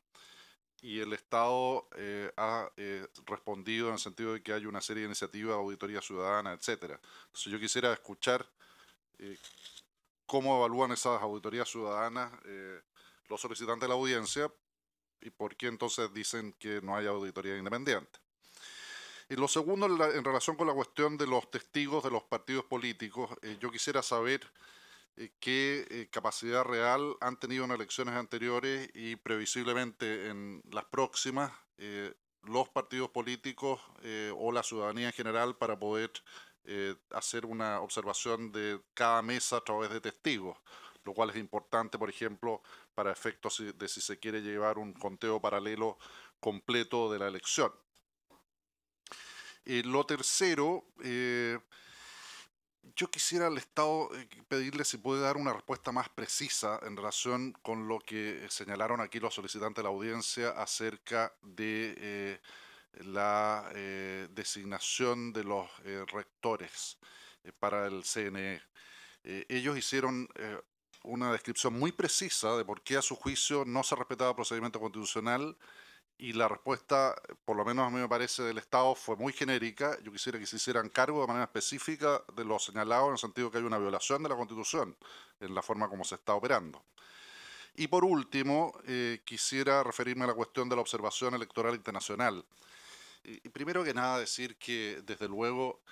y el Estado eh, ha eh, respondido en el sentido de que hay una serie de iniciativas, auditoría ciudadana, etcétera. Entonces yo quisiera escuchar eh, cómo evalúan esas auditorías ciudadanas los solicitantes de la audiencia y por qué entonces dicen que no hay auditoría independiente. Y lo segundo, en relación con la cuestión de los testigos de los partidos políticos, yo quisiera saber eh, qué eh, capacidad real han tenido en elecciones anteriores y previsiblemente en las próximas eh, los partidos políticos o la ciudadanía en general para poder hacer una observación de cada mesa a través de testigos lo cual es importante, por ejemplo, para efectos de si se quiere llevar un conteo paralelo completo de la elección. Y lo tercero, yo quisiera al Estado eh, pedirle si puede dar una respuesta más precisa en relación con lo que eh, señalaron aquí los solicitantes de la audiencia acerca de eh, la designación de los rectores para el CNE. ellos hicieron una descripción muy precisa de por qué a su juicio no se respetaba el procedimiento constitucional y la respuesta, por lo menos a mí me parece, del Estado fue muy genérica. Yo quisiera que se hicieran cargo de manera específica de lo señalado en el sentido de que hay una violación de la Constitución en la forma como se está operando. Y por último, eh, quisiera referirme a la cuestión de la observación electoral internacional. Y primero que nada, decir que, desde luego,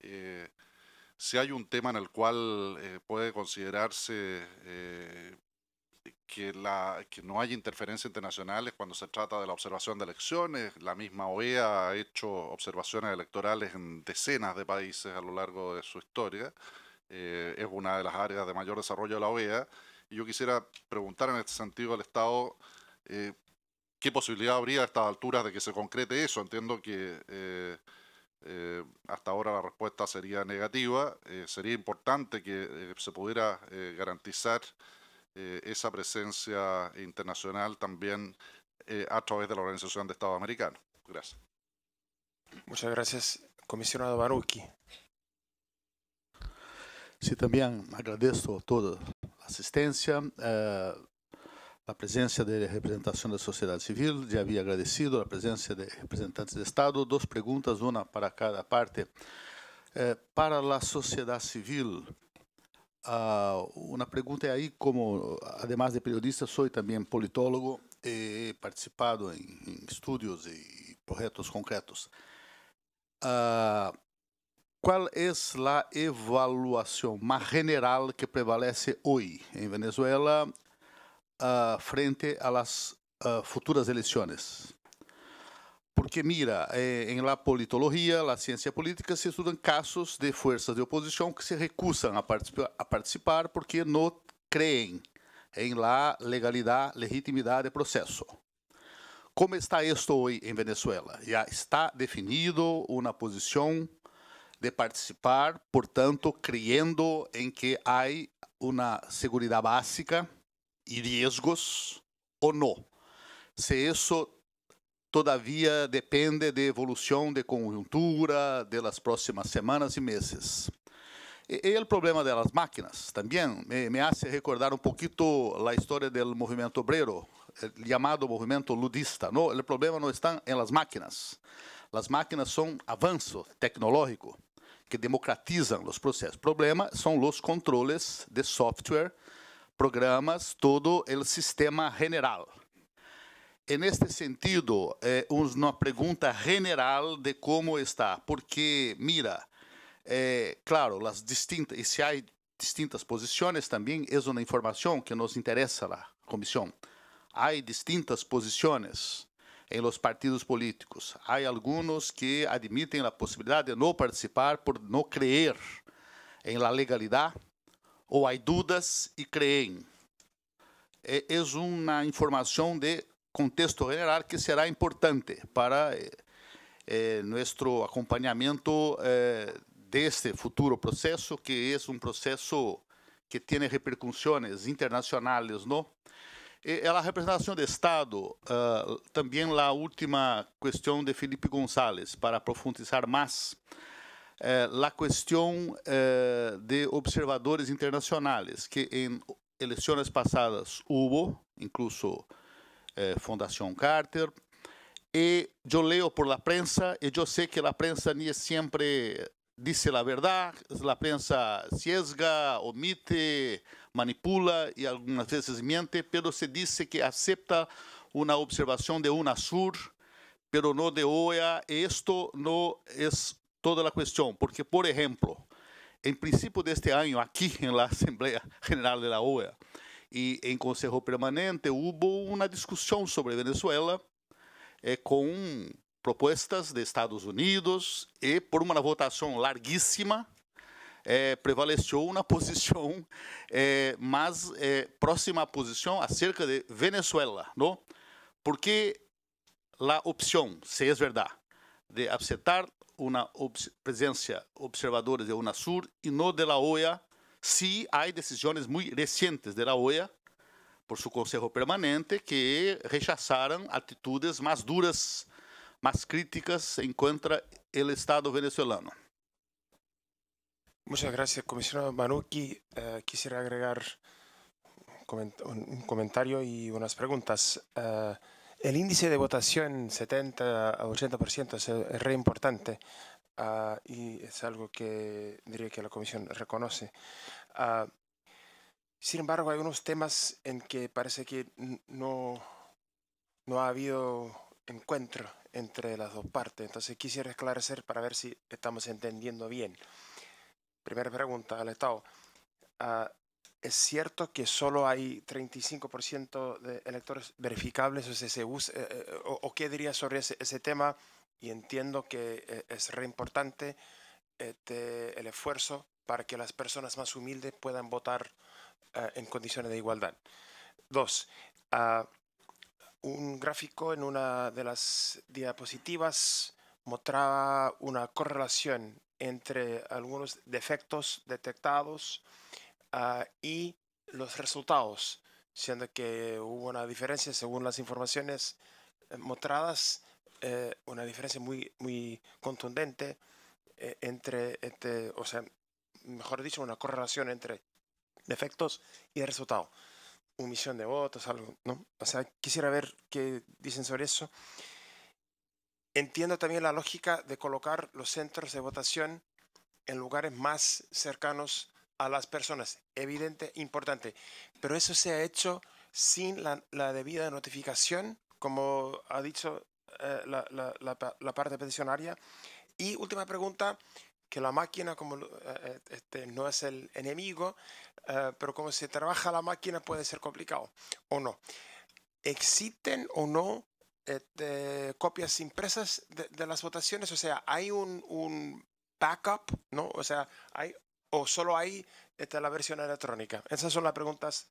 eh, si hay un tema en el cual eh, puede considerarse que, la, que no haya interferencias internacionales cuando se trata de la observación de elecciones. La misma OEA ha hecho observaciones electorales en decenas de países a lo largo de su historia. Eh, es una de las áreas de mayor desarrollo de la OEA. Y yo quisiera preguntar en este sentido al Estado eh, qué posibilidad habría a estas alturas de que se concrete eso. Entiendo que eh, hasta ahora la respuesta sería negativa. sería importante que se pudiera garantizar eh, esa presencia internacional también eh, a través de la Organización de Estados Americanos. Gracias. Muchas gracias, comisionado Baruki. Sí, también agradezco toda la asistencia, eh, la presencia de representación de la sociedad civil, ya había agradecido la presencia de representantes de Estado. Dos preguntas, una para cada parte. para la sociedad civil, Uh, ah, pergunta pregunta é aí, como además de periodista, sou também politólogo, e participado em estudos e projetos concretos. Uh, é a la evaluación más general que prevalece hoje em Venezuela uh, frente a las futuras eleições? porque mira, eh, em la politologia, la ciência política, se estudam casos de forças de oposição que se recusam a, a participar porque não creem em la legalidade, legitimidade e processo. Como está isto hoje em Venezuela? Já está definido uma posição de participar, portanto, criando em que há uma segurança básica e riscos ou não. Se isso todavia depende de evolução de conjuntura das próximas semanas e meses. E o problema das máquinas também me, me hace recordar um pouquinho a história do movimento obrero, eh, chamado movimento ludista. o problema não está em las máquinas. Las máquinas são avanço tecnológico que democratizam os processos. O problema são os controles de software, programas, todo o sistema general. Em neste sentido, é eh, uma pergunta general de como está, porque, mira, eh, claro, as distintas, e se há distintas posições também, é uma informação que nos interessa lá, comissão. Há distintas posições em los partidos políticos. Há alguns que admitem a possibilidade de não participar por não crer em la legalidade, ou há dúvidas e creem. é eh, uma informação de contexto general que será importante para eh, acompanhamento deste eh, eh futuro processo que é um processo que tem repercussões internacionais não? E eh, a representação do Estado, uh, eh, também a última questão de Felipe Gonçalves, para profundizar mais, a questão de observadores internacionais, que em eleições passadas houve, incluso Eh, Fundación Carter. Y yo leo por la prensa y yo sé que la prensa ni siempre dice la verdad, la prensa ciesga, omite, manipula y algunas veces miente, pero se dice que acepta una observación de UNASUR, pero no de OEA. Esto no es toda la cuestión, porque, por ejemplo, en principio de este año, aquí en la Asamblea General de la OEA, e em Conselho Permanente houve uma discussão sobre Venezuela eh, com propostas de Estados Unidos e eh, por uma votação larguíssima eh, prevaleceu uma posição eh, mais eh, próxima posição acerca de Venezuela, não? Porque a opção, se é verdade, de aceitar uma presença observadora de UNASUR e não de la OEA Sí hay decisiones muy recientes de la OEA, por su Consejo Permanente, que rechazaron actitudes más duras, más críticas en contra del Estado venezolano. Muchas gracias, comisionado Manuki. Eh, quisiera agregar un comentario y unas preguntas. Eh, el índice de votación 70 a 80% es re importante. Ah, y es algo que diría que la Comisión reconoce. Ah, sin embargo, hay unos temas en que parece que no, no ha habido encuentro entre las dos partes. Entonces quisiera esclarecer para ver si estamos entendiendo bien. Primera pregunta al Estado. Ah, ¿Es cierto que solo hay 35% de electores verificables? Eh, eh, o, qué diría sobre ese tema? y entiendo que eh, es re importante este, el esfuerzo para que las personas más humildes puedan votar ah, en condiciones de igualdad. Dos, ah, un gráfico en una de las diapositivas mostraba una correlación entre algunos defectos detectados ah, y los resultados, siendo que hubo una diferencia según las informaciones eh, mostradas eh, una diferencia muy, muy contundente eh, entre, o sea, mejor dicho, una correlación entre defectos y el resultado. Omisión de votos, algo, ¿no? O sea, quisiera ver qué dicen sobre eso. Entiendo también la lógica de colocar los centros de votación en lugares más cercanos a las personas. Evidente, importante. Pero eso se ha hecho sin la, la debida notificación, como ha dicho eh, la, parte peticionaria. Y última pregunta, que la máquina como eh, eh, este, no es el enemigo, pero como se trabaja la máquina puede ser complicado o no. ¿Existen o no este, copias impresas de, las votaciones? O sea, ¿hay un, backup? ¿No? O sea, ¿hay o solo hay este, la versión electrónica? Esas son las preguntas.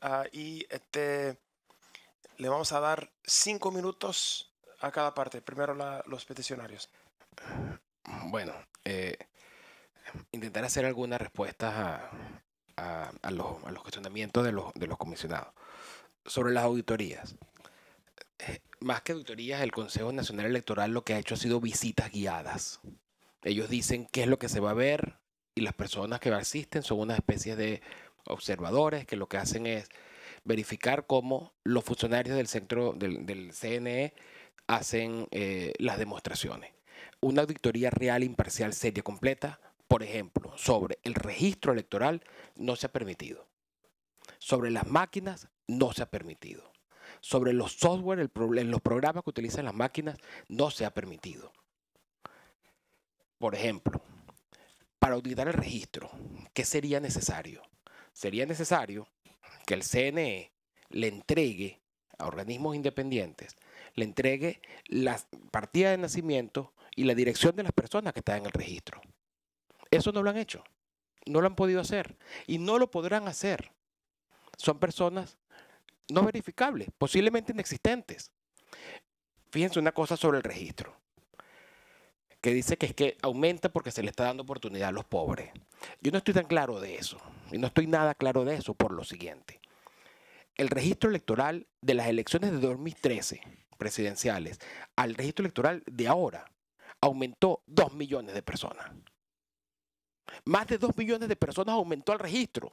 Ah, y este, le vamos a dar cinco minutos a cada parte. Primero los peticionarios. Bueno, eh, intentar hacer algunas respuestas a, los, a, cuestionamientos de los, de los comisionados. Sobre las auditorías. Eh, más que auditorías, el Consejo Nacional Electoral lo que ha hecho ha sido visitas guiadas. Ellos dicen qué es lo que se va a ver y las personas que asisten son una especie de observadores que lo que hacen es verificar cómo los funcionarios del centro del, del CNE hacen eh, las demostraciones. Una auditoría real, imparcial, seria, completa, por ejemplo, sobre el registro electoral, no se ha permitido. Sobre las máquinas, no se ha permitido. Sobre los software, los programas que utilizan las máquinas, no se ha permitido. Por ejemplo, para auditar el registro, ¿qué sería necesario? Sería necesario que el CNE le entregue a organismos independientes le entregue la partida de nacimiento y la dirección de las personas que están en el registro. Eso no lo han hecho, no lo han podido hacer y no lo podrán hacer. Son personas no verificables, posiblemente inexistentes. Fíjense una cosa sobre el registro, que dice que es que aumenta porque se le está dando oportunidad a los pobres. Yo no estoy tan claro de eso, y no estoy nada claro de eso por lo siguiente. El registro electoral de las elecciones de 2013 presidenciales al registro electoral de ahora aumentó 2 millones de personas. Más de 2 millones de personas aumentó al registro.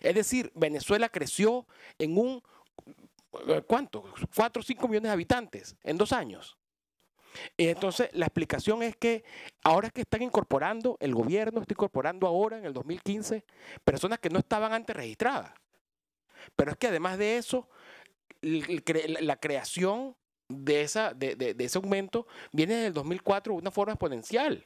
Es decir, Venezuela creció en un, eh, ¿cuánto? 4 o 5 millones de habitantes en dos años. Entonces, la explicación es que ahora que están incorporando, el gobierno está incorporando ahora, en el 2015, personas que no estaban antes registradas. Pero es que además de eso, la creación de, esa, de, de, ese aumento viene desde el 2004 de una forma exponencial.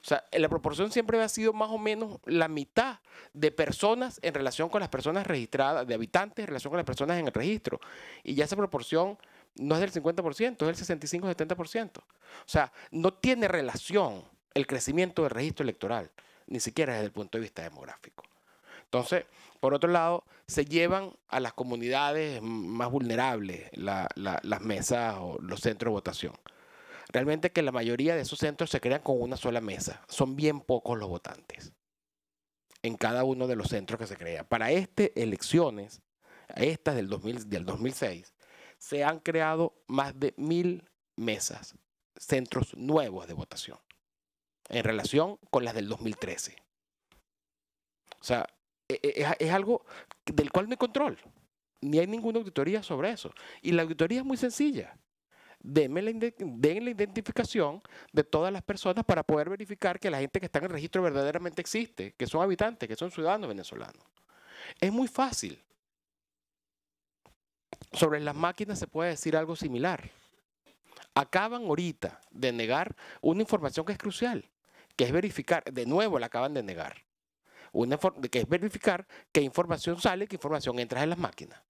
O sea, la proporción siempre ha sido más o menos la mitad de personas en relación con las personas registradas, de habitantes en relación con las personas en el registro. Y ya esa proporción no es del 50%, es del 65-70%. O sea, no tiene relación el crecimiento del registro electoral, ni siquiera desde el punto de vista demográfico. Entonces, por otro lado, se llevan a las comunidades más vulnerables las mesas o los centros de votación. Realmente que la mayoría de esos centros se crean con una sola mesa. Son bien pocos los votantes en cada uno de los centros que se crea. Para estas elecciones, estas del, del 2006, se han creado más de mil mesas, centros nuevos de votación, en relación con las del 2013. O sea, e, e, es, algo del cual no hay control. Ni hay ninguna auditoría sobre eso. Y la auditoría es muy sencilla. den la identificación de todas las personas para poder verificar que la gente que está en el registro verdaderamente existe, que son habitantes, que son ciudadanos venezolanos. Es muy fácil. Sobre las máquinas se puede decir algo similar. Acaban ahorita de negar una información que es crucial, que es verificar, de nuevo la acaban de negar, una que es verificar qué información sale, qué información entra en las máquinas.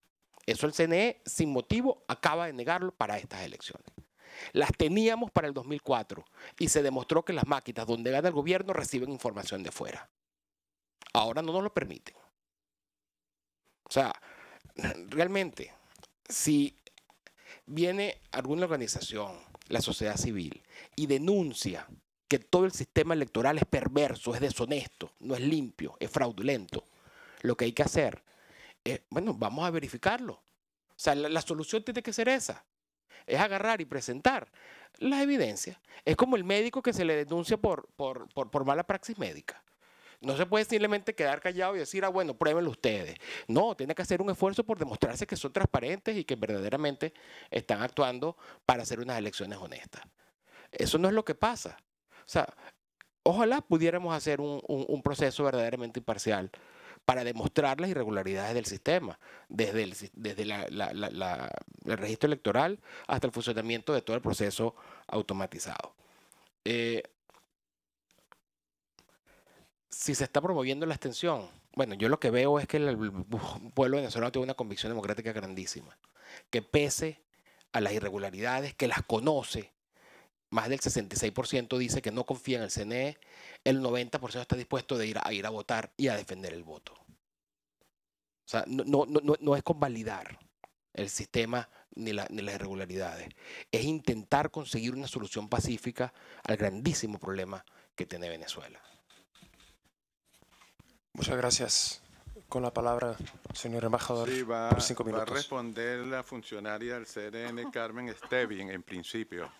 Eso el CNE, sin motivo, acaba de negarlo para estas elecciones. Las teníamos para el 2004 y se demostró que las máquinas donde gana el gobierno reciben información de fuera. Ahora no nos lo permiten. O sea, realmente, si viene alguna organización, la sociedad civil, y denuncia que todo el sistema electoral es perverso, es deshonesto, no es limpio, es fraudulento. Lo que hay que hacer es, bueno, vamos a verificarlo. O sea, la, solución tiene que ser esa. Es agarrar y presentar las evidencias. Es como el médico que se le denuncia por, por, por mala praxis médica. No se puede simplemente quedar callado y decir, ah, bueno, pruébenlo ustedes. No, tiene que hacer un esfuerzo por demostrarse que son transparentes y que verdaderamente están actuando para hacer unas elecciones honestas. Eso no es lo que pasa. O sea, ojalá pudiéramos hacer un, proceso verdaderamente imparcial para demostrar las irregularidades del sistema, desde, el, desde el registro electoral hasta el funcionamiento de todo el proceso automatizado. Eh, si se está promoviendo la extensión, bueno, yo lo que veo es que el, el pueblo venezolano tiene una convicción democrática grandísima, que pese a las irregularidades, que las conoce, más del 66% dice que no confía en el CNE, el 90% está dispuesto de ir a, ir a votar y a defender el voto. O sea, no, no, no, no es convalidar el sistema ni, las irregularidades, es intentar conseguir una solución pacífica al grandísimo problema que tiene Venezuela. Muchas gracias. Con la palabra, señor embajador, va, por minutos. Va a responder la funcionaria del CNE, Carmen Stevin, en principio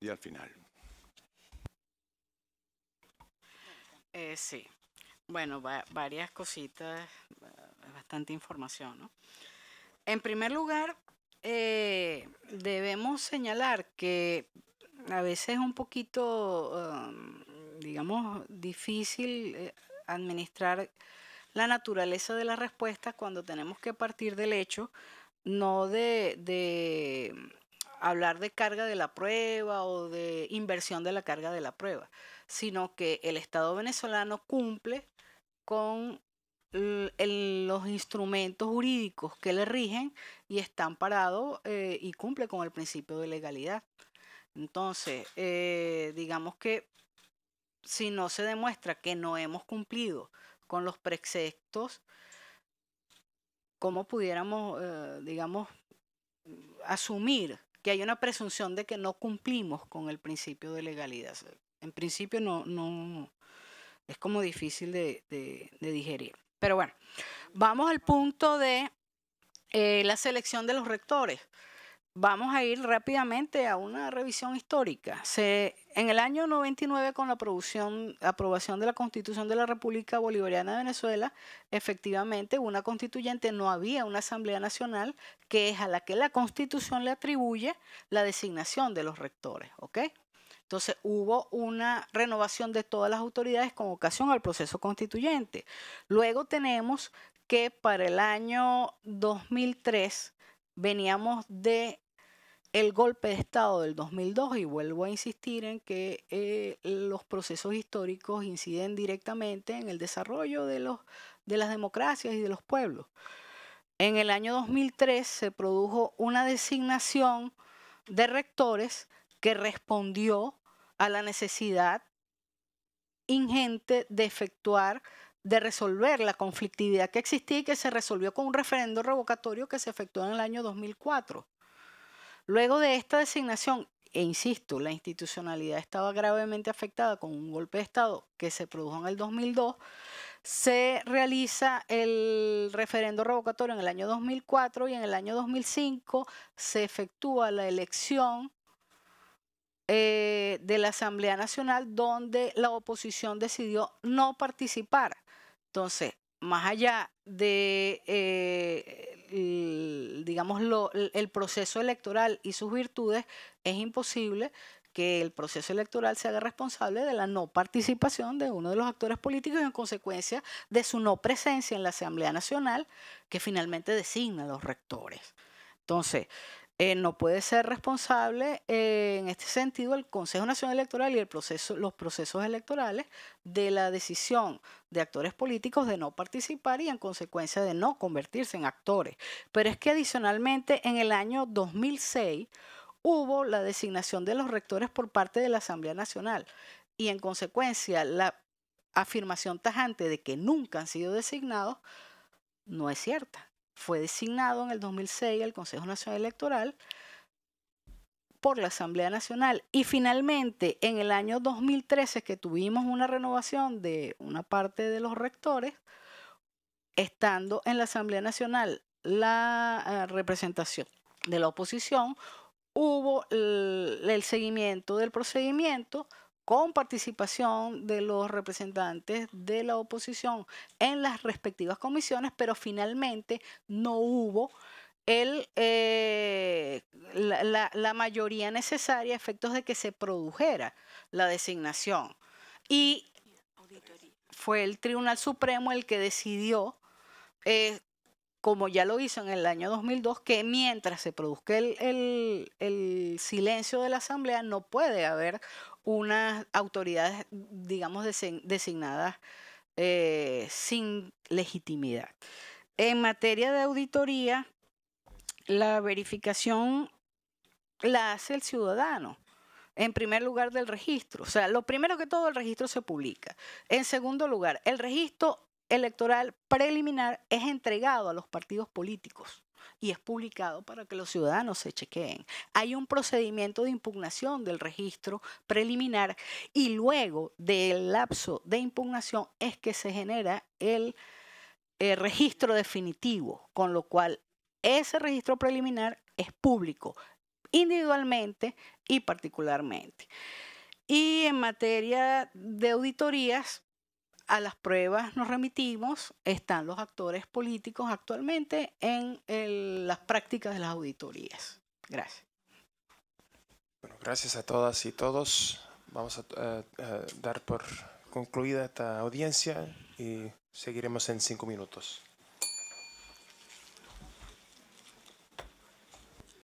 y al final. Eh, sí, bueno, varias cositas, eh, bastante información, ¿no? En primer lugar, eh, debemos señalar que a veces es un poquito, um, digamos, difícil administrar la naturaleza de la respuesta cuando tenemos que partir del hecho, no de, de hablar de carga de la prueba o de inversión de la carga de la prueba, sino que el Estado venezolano cumple con los instrumentos jurídicos que le rigen y están parados eh, y cumple con el principio de legalidad. Entonces, eh, digamos que si no se demuestra que no hemos cumplido con los preceptos, ¿cómo pudiéramos, eh, digamos, asumir que hay una presunción de que no cumplimos con el principio de legalidad. En principio no, no es como difícil de, digerir. Pero bueno, vamos al punto de eh, la selección de los rectores. Vamos a ir rápidamente a una revisión histórica. en el año 99, con la producción, aprobación de la Constitución de la República Bolivariana de Venezuela, efectivamente, una constituyente no había una Asamblea Nacional que es a la que la Constitución le atribuye la designación de los rectores, ¿ok? Entonces hubo una renovación de todas las autoridades con ocasión al proceso constituyente. Luego tenemos que para el año 2003 veníamos de el golpe de Estado del 2002, y vuelvo a insistir en que eh, los procesos históricos inciden directamente en el desarrollo de, los, de las democracias y de los pueblos. En el año 2003 se produjo una designación de rectores que respondió a la necesidad ingente de efectuar, de resolver la conflictividad que existía y que se resolvió con un referendo revocatorio que se efectuó en el año 2004. Luego de esta designación, e insisto, la institucionalidad estaba gravemente afectada con un golpe de Estado que se produjo en el 2002, se realiza el referendo revocatorio en el año 2004 y en el año 2005 se efectúa la elección eh, de la Asamblea Nacional donde la oposición decidió no participar. Entonces, más allá de, eh, el, digamos, el proceso electoral y sus virtudes, es imposible que el proceso electoral se haga responsable de la no participación de uno de los actores políticos y en consecuencia de su no presencia en la Asamblea Nacional, que finalmente designa a los rectores. Entonces, eh, no puede ser responsable eh, en este sentido el Consejo Nacional Electoral y los procesos electorales de la decisión de actores políticos de no participar y en consecuencia de no convertirse en actores. Pero es que adicionalmente en el año 2006 hubo la designación de los rectores por parte de la Asamblea Nacional y en consecuencia la afirmación tajante de que nunca han sido designados no es cierta fue designado en el 2006 al Consejo Nacional Electoral por la Asamblea Nacional y finalmente en el año 2013 que tuvimos una renovación de una parte de los rectores, estando en la Asamblea Nacional la eh, representación de la oposición, hubo el seguimiento del procedimiento con participación de los representantes de la oposición en las respectivas comisiones, pero finalmente no hubo el, eh, la, mayoría necesaria a efectos de que se produjera la designación. Y fue el Tribunal Supremo el que decidió, eh, como ya lo hizo en el año 2002, que mientras se produzca el, el silencio de la Asamblea no puede haber unas autoridades, digamos, designadas eh, sin legitimidad. En materia de auditoría, la verificación la hace el ciudadano. En primer lugar, del registro. O sea, lo primero que todo, el registro se publica. En segundo lugar, el registro electoral preliminar es entregado a los partidos políticos y es publicado para que los ciudadanos se chequeen. Hay un procedimiento de impugnación del registro preliminar y luego del lapso de impugnación es que se genera el, eh, registro definitivo, con lo cual ese registro preliminar es público individualmente y particularmente. Y en materia de auditorías, a las pruebas nos remitimos, están los actores políticos actualmente en las prácticas de las auditorías. Gracias. Bueno, gracias a todas y todos. Vamos a eh, dar por concluida esta audiencia y seguiremos en cinco minutos.